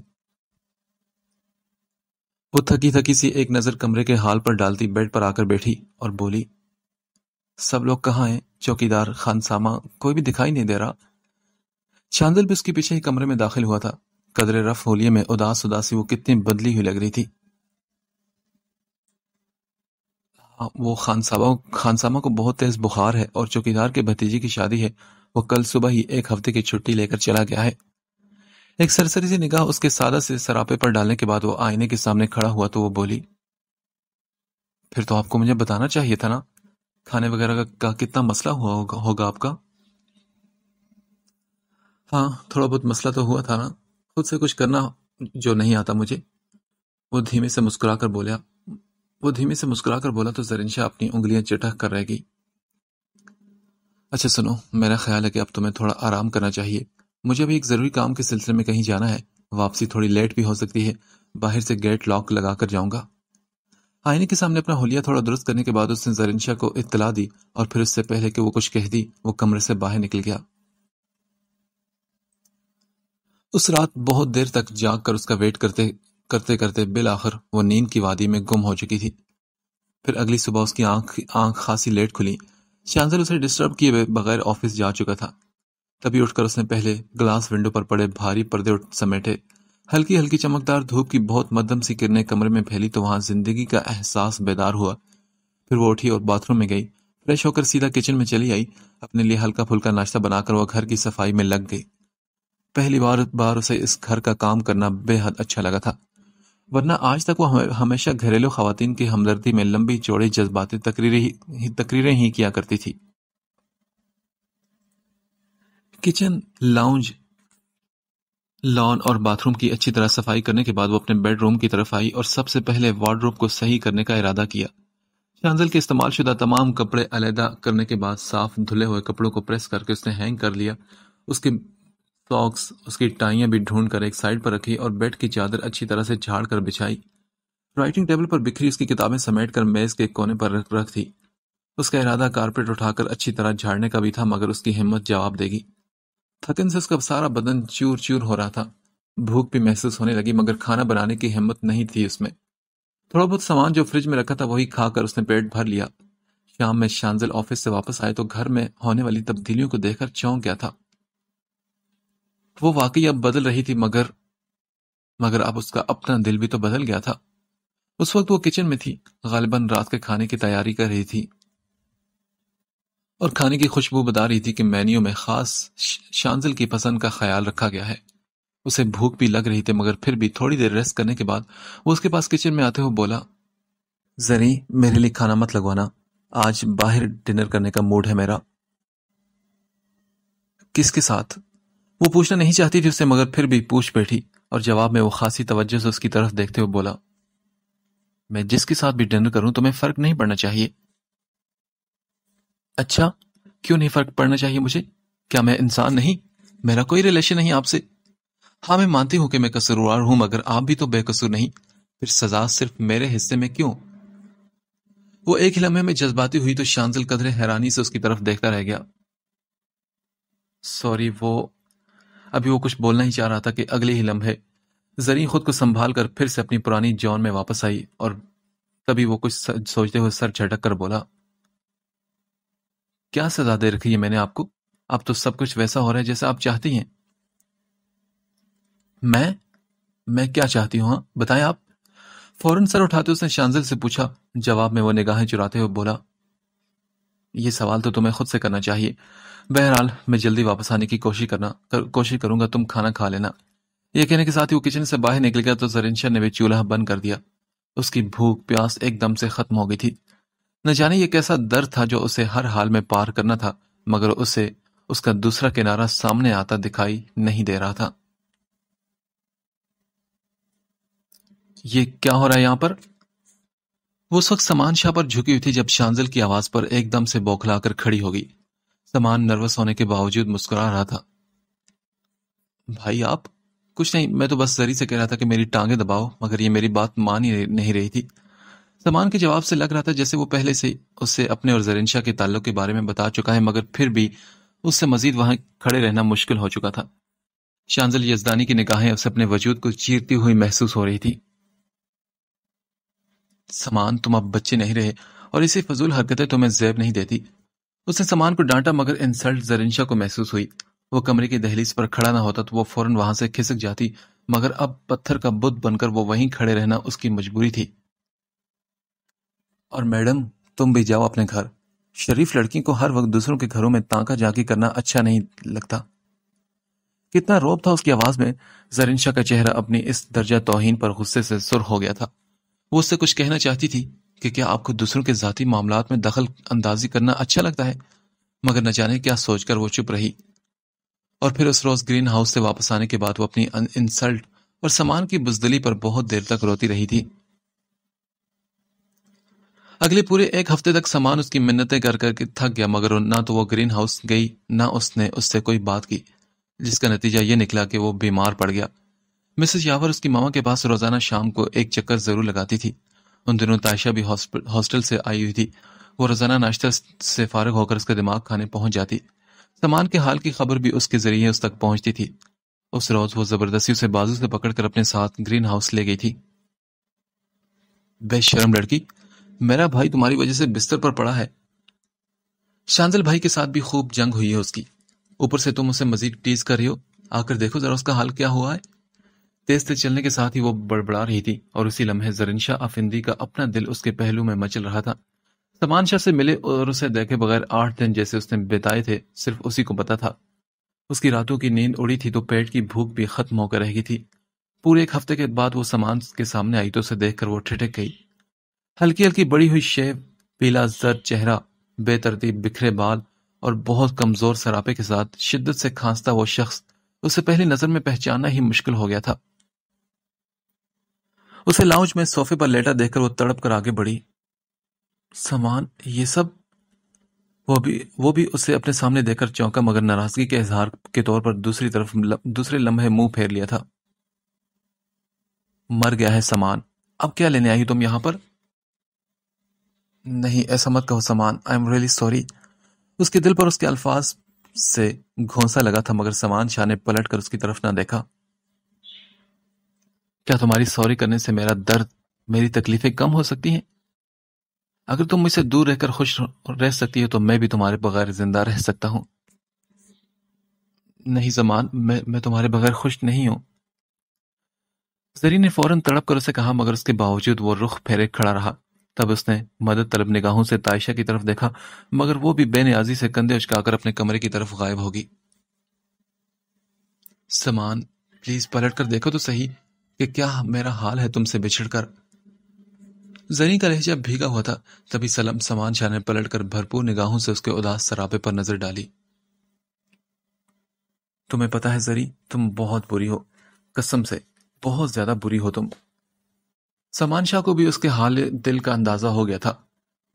वो थकी थकी सी एक नज़र कमरे के हाल पर डालती बेड पर आकर बैठी और बोली सब लोग कहाँ हैं चौकीदार खानसामा कोई भी दिखाई नहीं दे रहा चांदल भी उसके पीछे ही कमरे में दाखिल हुआ था कदरे रफ होलिये में उदास उदासी वो कितनी बदली हुई लग रही थी हाँ, वो खान खानसामा खान सामा को बहुत तेज बुखार है और चौकीदार के भतीजे की शादी है वो कल सुबह ही एक हफ्ते की छुट्टी लेकर चला गया है एक सरसरी सी निगाह उसके सादा से सरापे पर डालने के बाद वो आईने के सामने खड़ा हुआ तो वो बोली फिर तो आपको मुझे बताना चाहिए था ना खाने वगैरह का कितना मसला हुआ होगा, होगा आपका हाँ थोड़ा बहुत मसला तो हुआ था ना खुद से कुछ करना जो नहीं आता मुझे वो धीमे से मुस्कुरा कर बोला वो धीमे से मुस्कुरा कर बोला तो जरिन शाह अपनी उंगलियां चिटक कर रह गई अच्छा सुनो मेरा ख्याल है कि अब तुम्हें थोड़ा आराम करना चाहिए मुझे अभी एक ज़रूरी काम के सिलसिले में कहीं जाना है वापसी थोड़ी लेट भी हो सकती है बाहर से गेट लॉक लगा कर जाऊंगा आईने के सामने अपना होलिया थोड़ा दुरुस्त करने के बाद उसने जरिनशा को इतला दी और फिर उससे पहले कि वो कुछ कह दी वो कमरे से बाहर निकल गया उस रात बहुत देर तक जाग कर उसका वेट करते करते करते बिल आखिर वो नींद की वादी में गुम हो चुकी थी फिर अगली सुबह उसकी आंख आंख खासी लेट खुली शांजल उसे डिस्टर्ब किए बगैर ऑफिस जा चुका था तभी उठकर उसने पहले ग्लास विंडो पर पड़े भारी पर्दे समेटे हल्की हल्की चमकदार धूप की बहुत मध्यम सी किरणें कमरे में फैली तो वहां जिंदगी का एहसास बेदार हुआ फिर वो उठी और बाथरूम में गई फ्रेश होकर सीधा किचन में चली आई अपने लिए हल्का फुल्का नाश्ता बनाकर वह घर की सफाई में लग गई पहली बार बार उसे इस घर का काम करना बेहद अच्छा लगा था वरना आज तक वो हमेशा घरेलू खातन की हमदर्दी में लंबी चौड़ी जज्बाती तकरीरें ही तकरीरें ही किया करती थी किचन लाउंज लॉन और बाथरूम की अच्छी तरह सफाई करने के बाद वो अपने बेडरूम की तरफ आई और सबसे पहले वार्डरूम को सही करने का इरादा किया शांजल के इस्तेमाल शुदा तमाम कपड़े अलहदा करने के बाद साफ धुले हुए कपड़ों को प्रेस करके उसने हैंग कर लिया उसके सॉक्स उसकी टाइयाँ भी ढूंढ कर एक साइड पर रखी और बेड की चादर अच्छी तरह से झाड़ कर बिछाई राइटिंग टेबल पर बिखरी उसकी किताबें समेट कर मेज के कोने पर रख रख थी उसका इरादा कारपेट उठाकर अच्छी तरह झाड़ने का भी था मगर उसकी हिम्मत जवाब देगी थकन से उसका सारा बदन चूर चूर हो रहा था भूख भी महसूस होने लगी मगर खाना बनाने की हिम्मत नहीं थी उसमें थोड़ा बहुत सामान जो फ्रिज में रखा था वही खाकर उसने पेट भर लिया शाम में शांजल ऑफिस से वापस आए तो घर में होने वाली तब्दीलियों को देखकर चौंक गया था वो वाकई अब बदल रही थी मगर मगर अब उसका अपना दिल भी तो बदल गया था उस वक्त वो किचन में थी गालिबन रात के खाने की तैयारी कर रही थी और खाने की खुशबू बता रही थी कि मेन्यू में खास शांजल की पसंद का ख्याल रखा गया है उसे भूख भी लग रही थी मगर फिर भी थोड़ी देर रेस्ट करने के बाद वो उसके पास किचन में आते हुए बोला जरी मेरे लिए खाना मत लगवाना आज बाहर डिनर करने का मूड है मेरा किसके साथ वो पूछना नहीं चाहती थी उससे मगर फिर भी पूछ बैठी और जवाब में वो खासी तवज्जो से उसकी तरफ देखते हुए बोला मैं जिसके साथ भी डिनर करूं तुम्हें फर्क नहीं पड़ना चाहिए अच्छा क्यों नहीं फर्क पड़ना चाहिए मुझे क्या मैं इंसान नहीं मेरा कोई रिलेशन नहीं आपसे हाँ मैं मानती हूं कि मैं कसूरवार हूं मगर आप भी तो बेकसूर नहीं फिर सजा सिर्फ मेरे हिस्से में क्यों वो एक लम्हे में जज्बाती हुई तो शांतिल कदरे हैरानी से उसकी तरफ देखता रह गया सॉरी वो अभी वो कुछ बोलना ही चाह रहा था कि अगले ही लम्हे जरी खुद को संभाल कर फिर से अपनी पुरानी जॉन में वापस आई और तभी वो कुछ सोचते हुए सर झटक कर बोला क्या सजा दे रखी है मैंने आपको अब तो सब कुछ वैसा हो रहा है जैसा आप चाहती हैं मैं मैं क्या चाहती हूं हाँ? बताएं आप फौरन सर उठाते उसने शांजिल से पूछा जवाब में वो निगाहें चुराते हुए बोला ये सवाल तो तुम्हें खुद से करना चाहिए बहरहाल मैं जल्दी वापस आने की कोशिश करना कर, कोशिश करूंगा तुम खाना खा लेना यह कहने के साथ ही वो किचन से बाहर निकल गया तो सरिंशा ने भी चूल्हा बंद कर दिया उसकी भूख प्यास एकदम से खत्म हो गई थी न जाने ये कैसा दर्द था जो उसे हर हाल में पार करना था मगर उसे उसका दूसरा किनारा सामने आता दिखाई नहीं दे रहा था ये क्या हो रहा है यहां पर वो उस वक्त समान शाह पर झुकी हुई थी जब शांजल की आवाज पर एकदम से बौखलाकर खड़ी हो गई समान नर्वस होने के बावजूद मुस्कुरा रहा था भाई आप कुछ नहीं मैं तो बस जरी से कह रहा था कि मेरी टांगे दबाओ मगर ये मेरी बात मान ही नहीं रही थी सामान के जवाब से लग रहा था जैसे वो पहले से उससे अपने और जरिनशा के ताल्लुक के बारे में बता चुका है मगर फिर भी उससे मजीद वहां खड़े रहना मुश्किल हो चुका था शांजल यजदानी की निगाहें उसे अपने वजूद को चीरती हुई महसूस हो रही थी समान तुम अब बच्चे नहीं रहे और इसे फजूल हरकतें तुम्हें तो जेब नहीं देती उसने समान को डांटा मगर इंसल्ट जरिनशा को महसूस हुई वो कमरे की दहलीज पर खड़ा ना होता तो वो फौरन वहां से खिसक जाती मगर अब पत्थर का बुद्ध बनकर वो वहीं खड़े रहना उसकी मजबूरी थी और मैडम तुम भी जाओ अपने घर शरीफ लड़की को हर वक्त दूसरों के घरों में ताका जाके करना अच्छा नहीं लगता कितना रोब था उसकी आवाज में जरिन शाह का चेहरा अपनी इस दर्जा तोहिन पर गुस्से से सुर हो गया था वो उससे कुछ कहना चाहती थी कि क्या आपको दूसरों के जाती मामला में दखल अंदाजी करना अच्छा लगता है मगर न जाने क्या सोचकर वो चुप रही और फिर उस रोज ग्रीन हाउस से वापस आने के बाद वो अपनी इंसल्ट और सामान की बुजदली पर बहुत देर तक रोती रही थी अगले पूरे एक हफ्ते तक सामान उसकी मिन्नतें कर करके थक गया मगर ना तो वो ग्रीन हाउस गई ना उसने उससे कोई बात की जिसका नतीजा ये निकला कि वो बीमार पड़ गया मिसेस यावर उसकी मामा के पास रोजाना शाम को एक चक्कर जरूर लगाती थी उन दिनों ताइशा भी हॉस्टल से आई हुई थी वो रोजाना नाश्ता से फारग होकर उसका दिमाग खाने पहुंच जाती सामान के हाल की खबर भी उसके जरिए उस तक पहुंचती थी उस रोज वो जबरदस्ती उसे बाजू से पकड़कर अपने साथ ग्रीन हाउस ले गई थी बेशरम लड़की मेरा भाई तुम्हारी वजह से बिस्तर पर पड़ा है शांजल भाई के साथ भी खूब जंग हुई है उसकी ऊपर से तुम उसे मजीद टीज कर रही हो आकर देखो जरा उसका हाल क्या हुआ है तेज तेज चलने के साथ ही वो बड़बड़ा रही थी और उसी लम्हे जरिनशाह अफिंदी का अपना दिल उसके पहलू में मचल रहा था शाह से मिले और उसे देखे बगैर आठ दिन जैसे उसने बिताए थे सिर्फ उसी को पता था उसकी रातों की नींद उड़ी थी तो पेट की भूख भी खत्म होकर रह गई थी पूरे एक हफ्ते के बाद वो सामान के सामने आई तो उसे देखकर वो ठिठक गई हल्की हल्की बड़ी हुई शेव पीला जर चेहरा बेतरतीब बिखरे बाल और बहुत कमजोर सरापे के साथ शिद्दत से खांसता वो शख्स उसे पहली नजर में पहचानना ही मुश्किल हो गया था उसे लाउंज में सोफे पर लेटा देखकर वो तड़प कर आगे बढ़ी सामान ये सब वो भी वो भी उसे अपने सामने देखकर चौंका मगर नाराजगी के इजहार के तौर पर दूसरी तरफ दूसरे लम्हे मुंह फेर लिया था मर गया है सामान अब क्या लेने आई तुम यहां पर नहीं ऐसा मत कहो समान आई एम रियली सॉरी उसके दिल पर उसके अल्फाज से घोंसा लगा था मगर समान शाह ने पलट कर उसकी तरफ ना देखा क्या तुम्हारी सॉरी करने से मेरा दर्द मेरी तकलीफें कम हो सकती हैं अगर तुम मुझसे दूर रहकर खुश रह सकती हो तो मैं भी तुम्हारे बगैर जिंदा रह सकता हूं नहीं जमान मैं मैं तुम्हारे बगैर खुश नहीं हूं जरी ने फौरन तड़प कर उसे कहा मगर उसके बावजूद वो रुख फेरे खड़ा रहा तब उसने मदद तलब निगाहों से तायशा की तरफ देखा मगर वो भी बेनियाजी से कंधे उचकाकर अपने कमरे की तरफ गायब होगी समान प्लीज पलट कर देखो तो सही कि क्या मेरा हाल है तुमसे बिछड़कर जरी का लहजा भीगा हुआ था तभी सलम समान शाह ने पलट कर भरपूर निगाहों से उसके उदास सरापे पर नजर डाली तुम्हें पता है जरी तुम बहुत बुरी हो कसम से बहुत ज्यादा बुरी हो तुम सामान शाह को भी उसके हाल दिल का अंदाज़ा हो गया था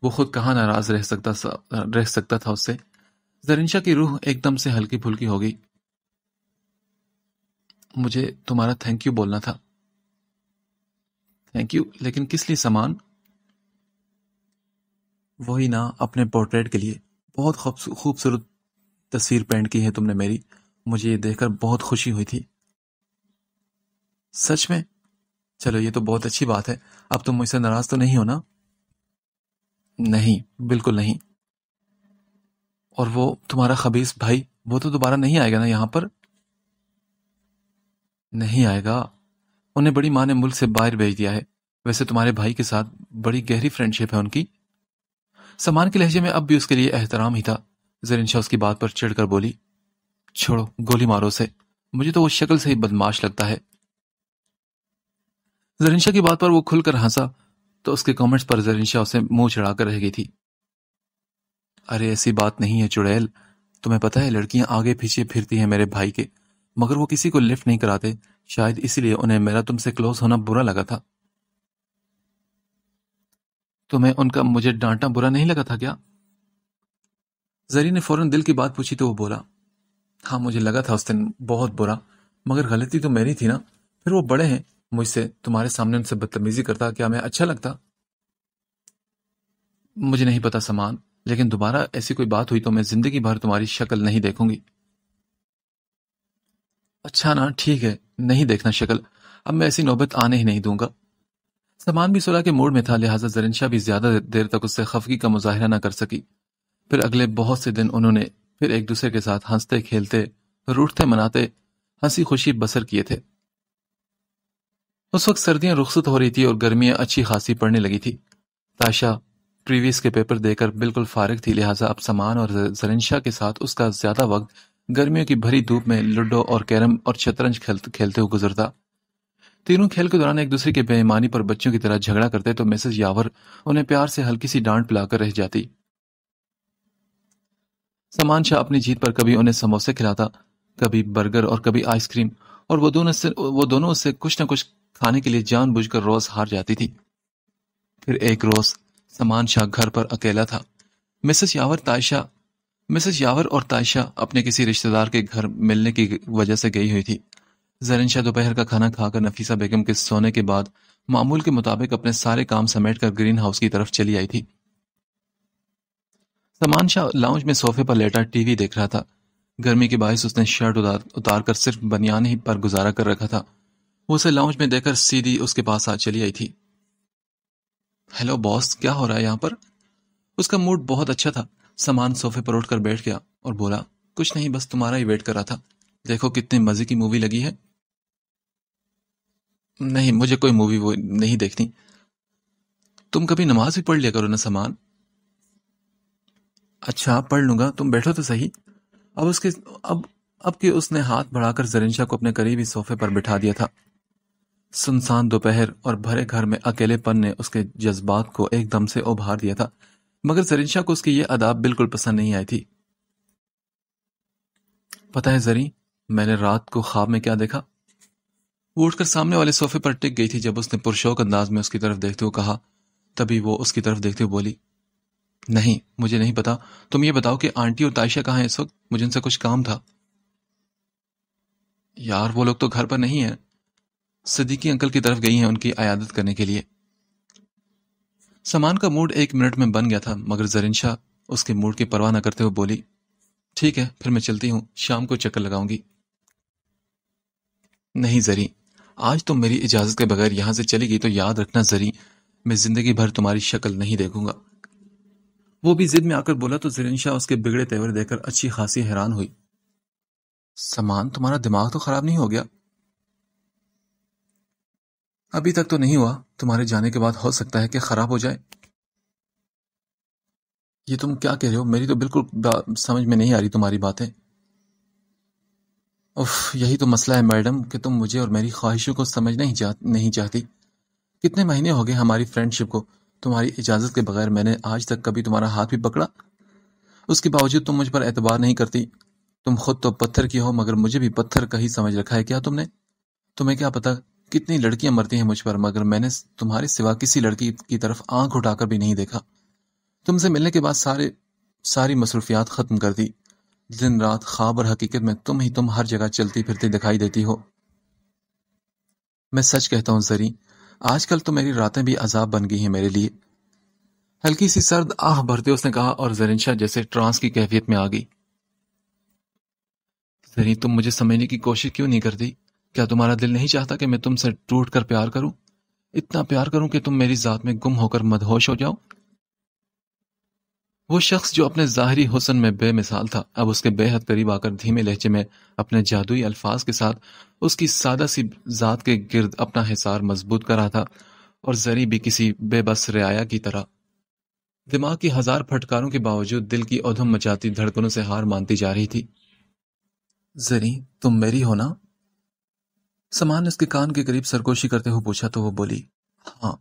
वो खुद कहाँ नाराज़ रह सकता रह सकता था उससे जरिन शाह की रूह एकदम से हल्की फुल्की हो गई मुझे तुम्हारा थैंक यू बोलना था थैंक यू लेकिन किस लिए सामान वही ना अपने पोर्ट्रेट के लिए बहुत खूबसूरत तस्वीर पेंट की है तुमने मेरी मुझे ये देखकर बहुत खुशी हुई थी सच में चलो ये तो बहुत अच्छी बात है अब तुम मुझसे नाराज तो नहीं हो ना नहीं बिल्कुल नहीं और वो तुम्हारा खबीस भाई वो तो दोबारा नहीं आएगा ना यहां पर नहीं आएगा उन्हें बड़ी मां ने मुल्क से बाहर भेज दिया है वैसे तुम्हारे भाई के साथ बड़ी गहरी फ्रेंडशिप है उनकी समान के लहजे में अब भी उसके लिए एहतराम ही था शाह उसकी बात पर चिड़कर बोली छोड़ो गोली मारो से मुझे तो वो शक्ल से ही बदमाश लगता है जरिनशा की बात पर वो खुलकर हंसा तो उसके कमेंट्स पर जरिनशा उसे मुंह चढ़ाकर रह गई थी अरे ऐसी बात नहीं है चुड़ैल तुम्हें पता है लड़कियां आगे पीछे फिरती हैं मेरे भाई के मगर वो किसी को लिफ्ट नहीं कराते शायद इसीलिए उन्हें मेरा तुमसे क्लोज होना बुरा लगा था तुम्हें उनका मुझे डांटना बुरा नहीं लगा था क्या जरी ने फौरन दिल की बात पूछी तो वो बोला हाँ मुझे लगा था उस दिन बहुत बुरा मगर गलती तो मेरी थी ना फिर वो बड़े हैं मुझसे तुम्हारे सामने उनसे बदतमीजी करता क्या मैं अच्छा लगता मुझे नहीं पता समान लेकिन दोबारा ऐसी कोई बात हुई तो मैं जिंदगी भर तुम्हारी शक्ल नहीं देखूंगी अच्छा ना ठीक है नहीं देखना शक्ल अब मैं ऐसी नौबत आने ही नहीं दूंगा समान भी सुलह के मूड में था लिहाजा जरिनशाह भी ज्यादा देर तक उससे खफगी का मुजाहरा ना कर सकी फिर अगले बहुत से दिन उन्होंने फिर एक दूसरे के साथ हंसते खेलते रूठते मनाते हंसी खुशी बसर किए थे उस वक्त सर्दियां रुखसत हो रही थी और गर्मियां अच्छी खासी पड़ने लगी थी ताशा प्रीवियस के पेपर देकर बिल्कुल फारग थी लिहाजा अब सामान और जरनशा के साथ उसका ज्यादा वक्त गर्मियों की भरी धूप में लूडो और कैरम और शतरंज खेलते हुए गुजरता तीनों खेल के दौरान एक दूसरे के बेईमानी पर बच्चों की तरह झगड़ा करते तो मिसेज यावर उन्हें प्यार से हल्की सी डांट पिलाकर रह जाती समान शाह अपनी जीत पर कभी उन्हें समोसे खिलाता कभी बर्गर और कभी आइसक्रीम और वो दोनों से वो दोनों उससे कुछ ना कुछ खाने के लिए जानबूझकर रोज हार जाती थी फिर एक रोज समान शाह घर पर अकेला था मिसेस यावर ताइशा मिसेस यावर और ताइशा अपने किसी रिश्तेदार के घर मिलने की वजह से गई हुई थी जरिन शाह दोपहर का खाना खाकर नफीसा बेगम के सोने के बाद मामूल के मुताबिक अपने सारे काम समेट कर ग्रीन हाउस की तरफ चली आई थी समान शाह लाउंज में सोफे पर लेटा टीवी देख रहा था गर्मी के बायस उसने शर्ट उतार कर सिर्फ बनियान ही पर गुजारा कर रखा था उसे लाउंज में देकर सीधी उसके पास आ चली आई थी हेलो बॉस क्या हो रहा है यहां पर उसका मूड बहुत अच्छा था सामान सोफे पर उठकर बैठ गया और बोला कुछ नहीं बस तुम्हारा ही वेट कर रहा था देखो कितने मजे की मूवी लगी है नहीं मुझे कोई मूवी वो नहीं देखनी तुम कभी नमाज भी पढ़ लिया करो ना सामान अच्छा पढ़ लूंगा तुम बैठो तो सही अब उसके अब अब कि उसने हाथ बढ़ाकर जरिंशा को अपने करीबी सोफे पर बिठा दिया था सुनसान दोपहर और भरे घर में अकेलेपन ने उसके जज्बात को एकदम से उभार दिया था मगर जरीन शाह को उसकी यह अदाब बिल्कुल पसंद नहीं आई थी पता है जरी मैंने रात को ख्वाब में क्या देखा वो उठकर सामने वाले सोफे पर टिक गई थी जब उसने पुरशोक अंदाज में उसकी तरफ देखते हुए कहा तभी वो उसकी तरफ देखते हुए बोली नहीं मुझे नहीं पता तुम ये बताओ कि आंटी और तायशा कहाँ हैं इस वक्त मुझे उनसे कुछ काम था यार वो लोग तो घर पर नहीं है सदीकी अंकल की तरफ गई हैं उनकी आयादत करने के लिए सामान का मूड एक मिनट में बन गया था मगर जरिन शाह उसके मूड की परवाह न करते हुए बोली ठीक है फिर मैं चलती हूं शाम को चक्कर लगाऊंगी नहीं जरी आज तुम तो मेरी इजाजत के बगैर यहां से चली गई तो याद रखना जरी मैं जिंदगी भर तुम्हारी शक्ल नहीं देखूंगा वो भी जिद में आकर बोला तो जरिन शाह उसके बिगड़े तेवर देखकर अच्छी खासी हैरान हुई समान तुम्हारा दिमाग तो खराब नहीं हो गया अभी तक तो नहीं हुआ तुम्हारे जाने के बाद हो सकता है कि खराब हो जाए ये तुम क्या कह रहे हो मेरी तो बिल्कुल समझ में नहीं आ रही तुम्हारी बातें उफ यही तो मसला है मैडम कि तुम मुझे और मेरी ख्वाहिशों को समझ नहीं जा नहीं चाहती कितने महीने हो गए हमारी फ्रेंडशिप को तुम्हारी इजाज़त के बगैर मैंने आज तक कभी तुम्हारा हाथ भी पकड़ा उसके बावजूद तुम मुझ पर एतबार नहीं करती तुम खुद तो पत्थर की हो मगर मुझे भी पत्थर का ही समझ रखा है क्या तुमने तुम्हें क्या पता कितनी लड़कियां मरती हैं मुझ पर मगर मैंने तुम्हारे सिवा किसी लड़की की तरफ आंख उठाकर भी नहीं देखा तुमसे मिलने के बाद सारे सारी मसरूफियात खत्म कर दी दिन रात ख्वाब और हकीकत में तुम ही तुम हर जगह चलती फिरती दिखाई देती हो मैं सच कहता हूं जरी आजकल तो मेरी रातें भी अजाब बन गई हैं मेरे लिए हल्की सी सर्द आह भरते उसने कहा और जरिनशाह जैसे ट्रांस की कैफियत में आ गई जरी तुम मुझे समझने की कोशिश क्यों नहीं करती क्या तुम्हारा दिल नहीं चाहता कि मैं तुमसे टूट कर प्यार करूं इतना प्यार करूं कि तुम मेरी जात में गुम होकर मदहोश हो जाओ वो शख्स जो अपने ज़ाहरी हुसन में बेमिसाल था अब उसके बेहद करीब आकर धीमे लहजे में अपने जादुई अल्फाज के साथ उसकी सादा सी ज़ात के गिर्द अपना हिसार मजबूत कर रहा था और जरी भी किसी बेबस रियाया की तरह दिमाग की हजार फटकारों के बावजूद दिल की औधम मचाती धड़कनों से हार मानती जा रही थी जरी तुम मेरी हो ना समान ने उसके कान के करीब सरगोशी करते हुए पूछा तो वो बोली हाँ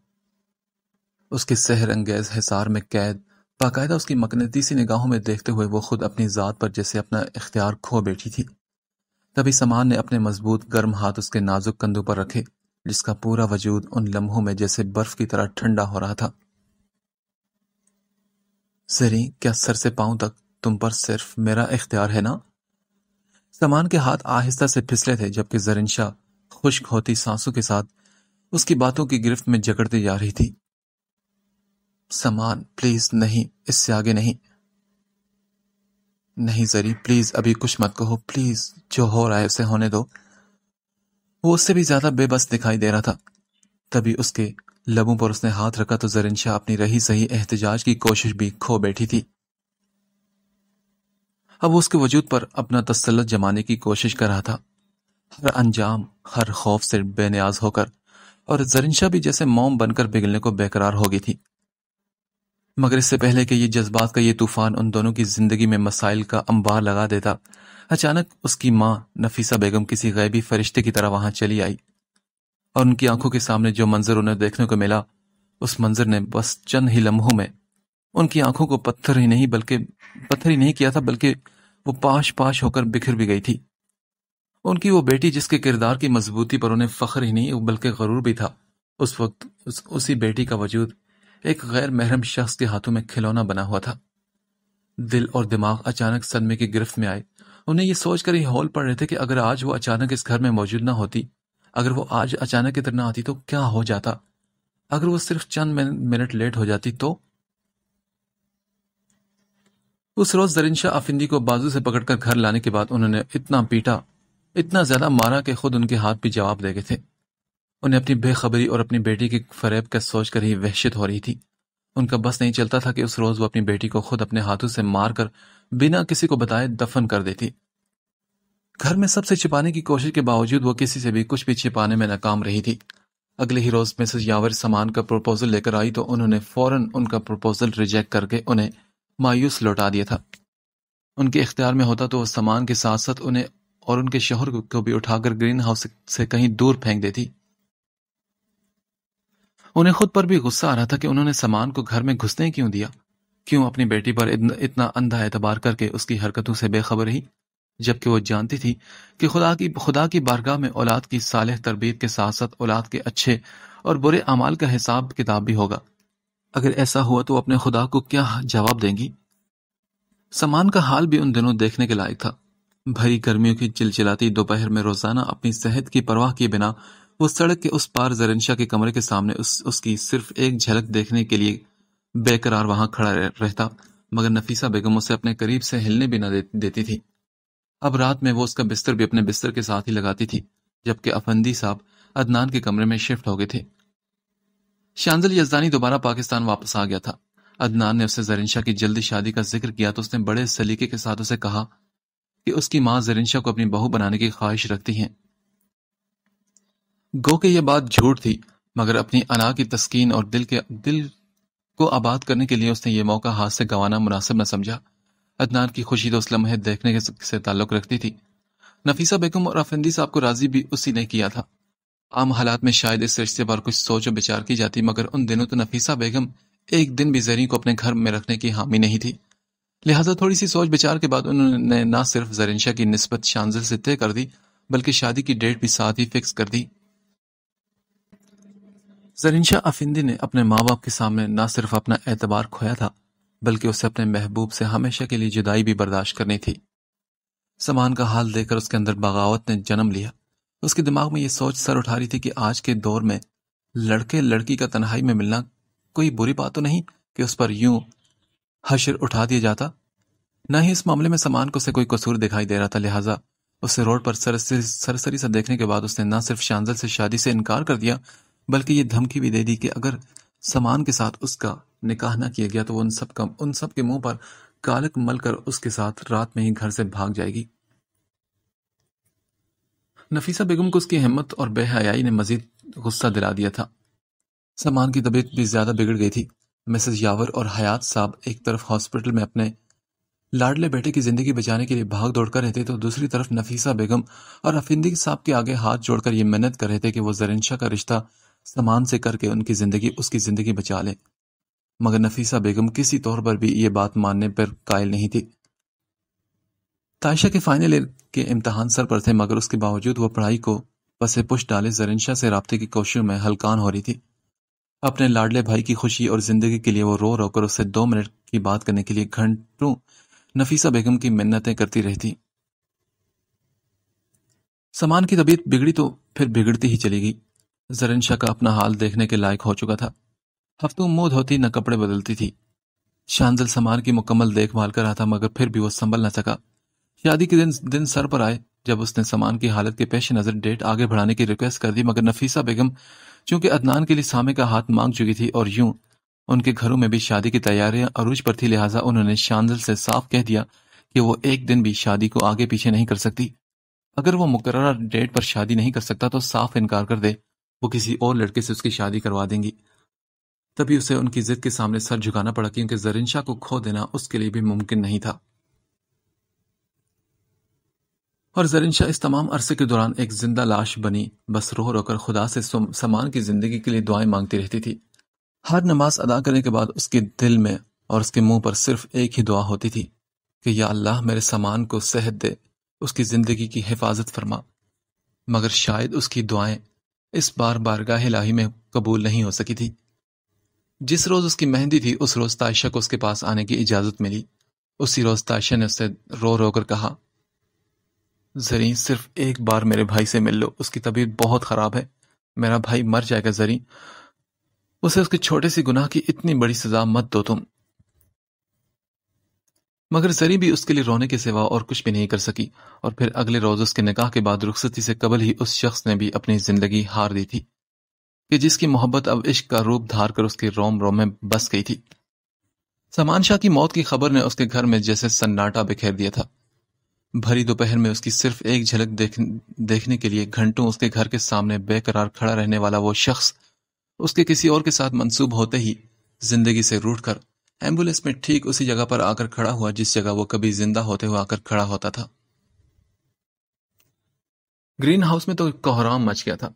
उसके सहर अंगेज हिसार में कैद बाकायदा उसकी मकनतीसी निगाहों में देखते हुए वो खुद अपनी ज़ात पर जैसे अपना इख्तियार खो बैठी थी तभी समान ने अपने मजबूत गर्म हाथ उसके नाजुक कंधों पर रखे जिसका पूरा वजूद उन लम्हों में जैसे बर्फ की तरह ठंडा हो रहा था सरी क्या सर से पांव तक तुम पर सिर्फ मेरा इख्तियार है ना समान के हाथ आहिस्ता से फिसले थे जबकि जरिन शाह खुश्क होती सांसों के साथ उसकी बातों की गिरफ्त में जकड़ती जा रही थी समान प्लीज नहीं इससे आगे नहीं नहीं जरी प्लीज अभी कुछ मत कहो प्लीज जो हो रहा है उसे होने दो वो उससे भी ज्यादा बेबस दिखाई दे रहा था तभी उसके लबों पर उसने हाथ रखा तो जरिन शाह अपनी रही सही एहतजाज की कोशिश भी खो बैठी थी अब उसके वजूद पर अपना तसल्लत जमाने की कोशिश कर रहा था हर अंजाम, हर खौफ से बेनियाज होकर और जरिनशा भी जैसे मोम बनकर पिघलने को बेकरार हो गई थी मगर इससे पहले कि ये जज्बात का ये तूफान उन दोनों की जिंदगी में मसाइल का अंबार लगा देता अचानक उसकी माँ नफीसा बेगम किसी गैबी फरिश्ते की तरह वहां चली आई और उनकी आंखों के सामने जो मंजर उन्हें देखने को मिला उस मंजर ने बस चंद ही लम्हों में उनकी आंखों को पत्थर ही नहीं बल्कि पत्थर ही नहीं किया था बल्कि वो पाश पाश होकर बिखर भी गई थी उनकी वो बेटी जिसके किरदार की मजबूती पर उन्हें फख्र ही नहीं बल्कि गरूर भी था उस वक्त उस, उसी बेटी का वजूद एक गैर महरम शख्स के हाथों में खिलौना बना हुआ था दिल और दिमाग अचानक सदमे की गिरफ्त में आए उन्हें ये सोचकर ही हॉल पड़ रहे थे कि अगर आज वो अचानक इस घर में मौजूद ना होती अगर वो आज अचानक इधर ना आती तो क्या हो जाता अगर वो सिर्फ चंद मिनट लेट हो जाती तो उस रोज जरिन शाह अफिंदी को बाजू से पकड़कर घर लाने के बाद उन्होंने इतना पीटा इतना ज्यादा मारा कि खुद उनके हाथ भी जवाब दे गए थे उन्हें अपनी बेखबरी और अपनी बेटी की फरेब का सोच कर ही वहशत हो रही थी उनका बस नहीं चलता था कि उस रोज वो अपनी बेटी को खुद अपने हाथों से मारकर बिना किसी को बताए दफन कर देती घर में सबसे छिपाने की कोशिश के बावजूद वो किसी से भी कुछ भी छिपाने में नाकाम रही थी अगले ही रोज मिसेज यावर सामान का प्रपोजल लेकर आई तो उन्होंने फौरन उनका प्रपोजल रिजेक्ट करके उन्हें मायूस लौटा दिया था उनके इख्तियार में होता तो वह सामान के साथ साथ उन्हें और उनके शौहर को भी उठाकर ग्रीन हाउस से कहीं दूर फेंक देती उन्हें खुद पर भी गुस्सा आ रहा था कि उन्होंने सामान को घर में घुसने क्यों दिया क्यों अपनी बेटी पर इतना अंधा एतबार करके उसकी हरकतों से बेखबर रही जबकि वो जानती थी कि खुदा की खुदा की बारगाह में औलाद की साल तरबियत के साथ साथ औलाद के अच्छे और बुरे अमाल का हिसाब किताब भी होगा अगर ऐसा हुआ तो अपने खुदा को क्या जवाब देंगी समान का हाल भी उन दिनों देखने के लायक था भरी गर्मियों की चिलचिलाती दोपहर में रोजाना अपनी सेहत की परवाह किए बिना वो सड़क के उस पार जरिनशा के कमरे के सामने उस उसकी सिर्फ एक झलक देखने के लिए बेकरार वहां खड़ा रहता मगर नफीसा बेगम उसे अपने करीब से हिलने भी न दे, देती थी अब रात में वो उसका बिस्तर भी अपने बिस्तर के साथ ही लगाती थी जबकि अफंदी साहब अदनान के कमरे में शिफ्ट हो गए थे शांजल यजदानी दोबारा पाकिस्तान वापस आ गया था अदनान ने उसे जरिनशा की जल्दी शादी का जिक्र किया तो उसने बड़े सलीके के साथ उसे कहा कि उसकी मां जरिनशा को अपनी बहू बनाने की ख्वाहिश रखती हैं गो के ये बात झूठ थी मगर अपनी अना की तस्कीन और दिल के दिल को आबाद करने के लिए उसने ये मौका हाथ से गंवाना मुनासिब न समझा अदनान की खुशी तो उस लम्हे देखने के से ताल्लुक रखती थी नफीसा बेगम और अफंदी साहब को राजी भी उसी ने किया था आम हालात में शायद इस रिश्ते पर कुछ सोच और विचार की जाती मगर उन दिनों तो नफीसा बेगम एक दिन भी जरी को अपने घर में रखने की हामी नहीं थी लिहाजा थोड़ी सी सोच विचार के बाद उन्होंने ना सिर्फ जरिनशा की नस्बत शानजल से तय कर दी बल्कि शादी की डेट भी साथ ही फिक्स कर दी जरिनशा अफिंदी ने अपने माँ बाप के सामने ना सिर्फ अपना एतबार खोया था बल्कि उसे अपने महबूब से हमेशा के लिए जुदाई भी बर्दाश्त करनी थी सामान का हाल देकर उसके अंदर बगावत ने जन्म लिया उसके दिमाग में यह सोच सर उठा रही थी कि आज के दौर में लड़के लड़की का तन्हाई में मिलना कोई बुरी बात तो नहीं कि उस पर यूं हशर उठा दिया जाता न ही इस मामले में समान को उसे कोई कसूर दिखाई दे रहा था लिहाजा उसे रोड पर सरसरी से सा देखने के बाद उसने न सिर्फ शांजल से शादी से इनकार कर दिया बल्कि ये धमकी भी दे दी कि अगर समान के साथ उसका निकाह ना किया गया तो वो उन सब का उन सब के मुंह पर कालक मल कर उसके साथ रात में ही घर से भाग जाएगी नफीसा बेगम को उसकी हिम्मत और बेहयाई ने मजीद गुस्सा दिला दिया था समान की तबीयत भी ज्यादा बिगड़ गई थी मिसेस यावर और हयात साहब एक तरफ हॉस्पिटल में अपने लाडले बेटे की जिंदगी बचाने के लिए भाग दौड़ कर रहे थे तो दूसरी तरफ नफीसा बेगम और अफिंदी साहब के आगे हाथ जोड़कर ये मेहनत कर रहे थे कि वो जरिनशा का रिश्ता सामान से करके उनकी जिंदगी उसकी जिंदगी बचा ले मगर नफीसा बेगम किसी तौर पर भी ये बात मानने पर कायल नहीं थी ताइशा के फाइनल ईयर के इम्तहान सर पर थे मगर उसके बावजूद वह पढ़ाई को पसे पुष्ट डाले जरिनशा से रबते की कोशिशों में हलकान हो रही थी अपने लाडले भाई की खुशी और जिंदगी के लिए वो रो रोकर उससे दो मिनट की बात करने के लिए घंटों नफीसा बेगम की मिन्नतें करती रहती समान की तबीयत बिगड़ी तो फिर बिगड़ती ही चली गई जरन शाह का अपना हाल देखने के लायक हो चुका था हफ्तों मुंह धोती न कपड़े बदलती थी शांजल समान की मुकम्मल देखभाल कर रहा था मगर फिर भी वो संभल न सका शादी के दिन दिन सर पर आए जब उसने समान की हालत के पेश नजर डेट आगे बढ़ाने की रिक्वेस्ट कर दी मगर नफीसा बेगम क्योंकि अदनान के लिए सामे का हाथ मांग चुकी थी और यूं उनके घरों में भी शादी की तैयारियां अरूज पर थी लिहाजा उन्होंने शांदल से साफ कह दिया कि वो एक दिन भी शादी को आगे पीछे नहीं कर सकती अगर वो मुकर्रा डेट पर शादी नहीं कर सकता तो साफ इनकार कर दे वो किसी और लड़के से उसकी शादी करवा देंगी तभी उसे उनकी जिद के सामने सर झुकाना पड़ा क्योंकि जरिन को खो देना उसके लिए भी मुमकिन नहीं था और जरिनशा इस तमाम अरसे के दौरान एक जिंदा लाश बनी बस रो रोकर खुदा से समान की जिंदगी के लिए दुआएं मांगती रहती थी हर नमाज अदा करने के बाद उसके दिल में और उसके मुंह पर सिर्फ एक ही दुआ होती थी कि या अल्लाह मेरे सामान को सेहत दे उसकी ज़िंदगी की हिफाजत फरमा मगर शायद उसकी दुआएं इस बार बारगाह लाही में कबूल नहीं हो सकी थी जिस रोज़ उसकी मेहंदी थी उस रोज़ तायशा को उसके पास आने की इजाज़त मिली उसी रोज़ तायशा ने उससे रो रो कर कहा ज़रीन सिर्फ एक बार मेरे भाई से मिल लो उसकी तबीयत बहुत ख़राब है मेरा भाई मर जाएगा ज़रीन उसे उसके छोटे से गुनाह की इतनी बड़ी सजा मत दो तुम मगर जरी भी उसके लिए रोने के सिवा और कुछ भी नहीं कर सकी और फिर अगले रोज उसके निकाह के बाद रुखसती से कबल ही उस शख्स ने भी अपनी जिंदगी हार दी थी कि जिसकी मोहब्बत अब इश्क का रूप धार कर उसके रोम रोम में बस गई थी समान शाह की मौत की खबर ने उसके घर में जैसे सन्नाटा बिखेर दिया था भरी दोपहर में उसकी सिर्फ एक झलक देख, देखने के लिए घंटों उसके घर के सामने बेकरार खड़ा रहने वाला वो शख्स उसके किसी और के साथ मंसूब होते ही जिंदगी से रूट कर एम्बुलेंस में ठीक उसी जगह पर आकर खड़ा हुआ जिस जगह वो कभी जिंदा होते हुए आकर खड़ा होता था ग्रीन हाउस में तो कोहराम मच गया था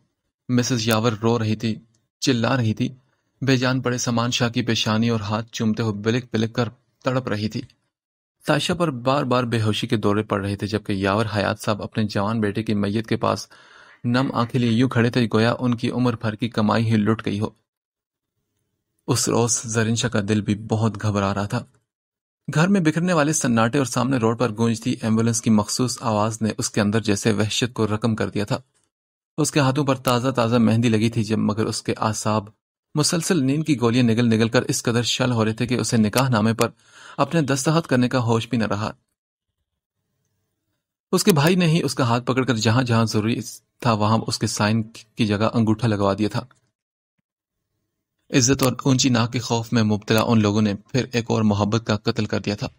मिसेस यावर रो रही थी चिल्ला रही थी बेजान पड़े समान शाह की पेशानी और हाथ चूमते हुए बिलिक बिलिक कर तड़प रही थी ताशा पर बार बार बेहोशी के दौरे पड़ रहे थे जबकि यावर हयात साहब अपने जवान बेटे की मैयत के पास नम आंखें लिए यूं खड़े थे गोया उनकी उम्र भर की कमाई ही लुट गई हो उस रोज जरिनशा का दिल भी बहुत घबरा रहा था घर में बिखरने वाले सन्नाटे और सामने रोड पर गूंजती एम्बुलेंस की मखसूस आवाज ने उसके अंदर जैसे वहशत को रकम कर दिया था उसके हाथों पर ताज़ा ताज़ा मेहंदी लगी थी जब मगर उसके आसाब मुसलसल नींद की गोलियां निगल निगल कर इस कदर शल हो रहे थे कि उसे निकाह नामे पर अपने दस्तखत करने का होश भी न रहा उसके भाई ने ही उसका हाथ पकड़कर जहां जहां जरूरी था वहां उसके साइन की जगह अंगूठा लगवा दिया था इज्जत और ऊंची नाक के खौफ में मुबतला उन लोगों ने फिर एक और मोहब्बत का कत्ल कर दिया था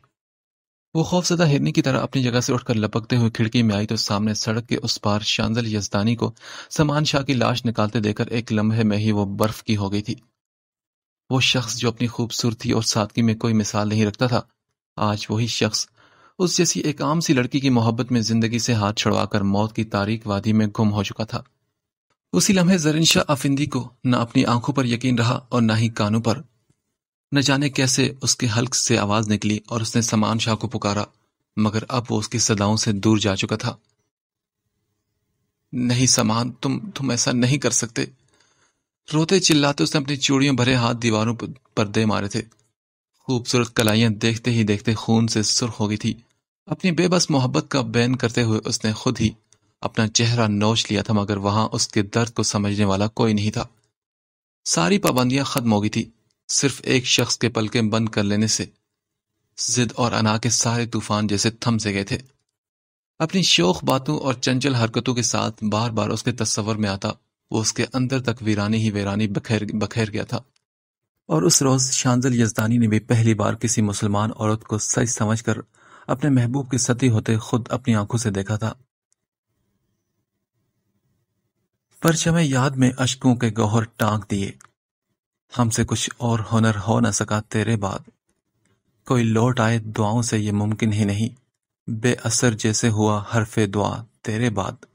वो खौफजदा हिरनी की तरह अपनी जगह से उठकर लपकते हुए खिड़की में आई तो सामने सड़क के उस पार शांजल यजदानी को समान शाह की लाश निकालते देखकर एक लम्हे में ही वो बर्फ की हो गई थी वो शख्स जो अपनी खूबसूरती और सादगी में कोई मिसाल नहीं रखता था आज वही शख्स उस जैसी एक आम सी लड़की की मोहब्बत में जिंदगी से हाथ छुड़वाकर मौत की तारीख वादी में गुम हो चुका था उसी लम्हे जरिन शाह अफिंदी को न अपनी आंखों पर यकीन रहा और न ही कानों पर न जाने कैसे उसके हल्क से आवाज निकली और उसने समान शाह को पुकारा मगर अब वो उसकी सदाओं से दूर जा चुका था नहीं समान तुम तुम ऐसा नहीं कर सकते रोते चिल्लाते उसने अपनी चूड़ियों भरे हाथ दीवारों पर दे मारे थे खूबसूरत कलाइयां देखते ही देखते खून से सुर्ख हो गई थी अपनी बेबस मोहब्बत का बैन करते हुए उसने खुद ही अपना चेहरा नोच लिया था मगर वहां उसके दर्द को समझने वाला कोई नहीं था सारी पाबंदियां खत्म हो गई थी सिर्फ एक शख्स के पलके बंद कर लेने से जिद और अना के सारे तूफान जैसे थम से गए थे अपनी शोक बातों और चंचल हरकतों के साथ बार बार उसके तस्वर में आता वो उसके अंदर तक वीरानी ही वीरानी बखेर बखेर गया था और उस रोज शांजल यजदानी ने भी पहली बार किसी मुसलमान औरत को सच समझ कर अपने महबूब की सती होते खुद अपनी आंखों से देखा था परचम याद में अशकों के गौहर टांग दिए हमसे कुछ और हुनर हो न सका तेरे बाद कोई लौट आए दुआओं से ये मुमकिन ही नहीं बेअसर जैसे हुआ हरफे दुआ तेरे बाद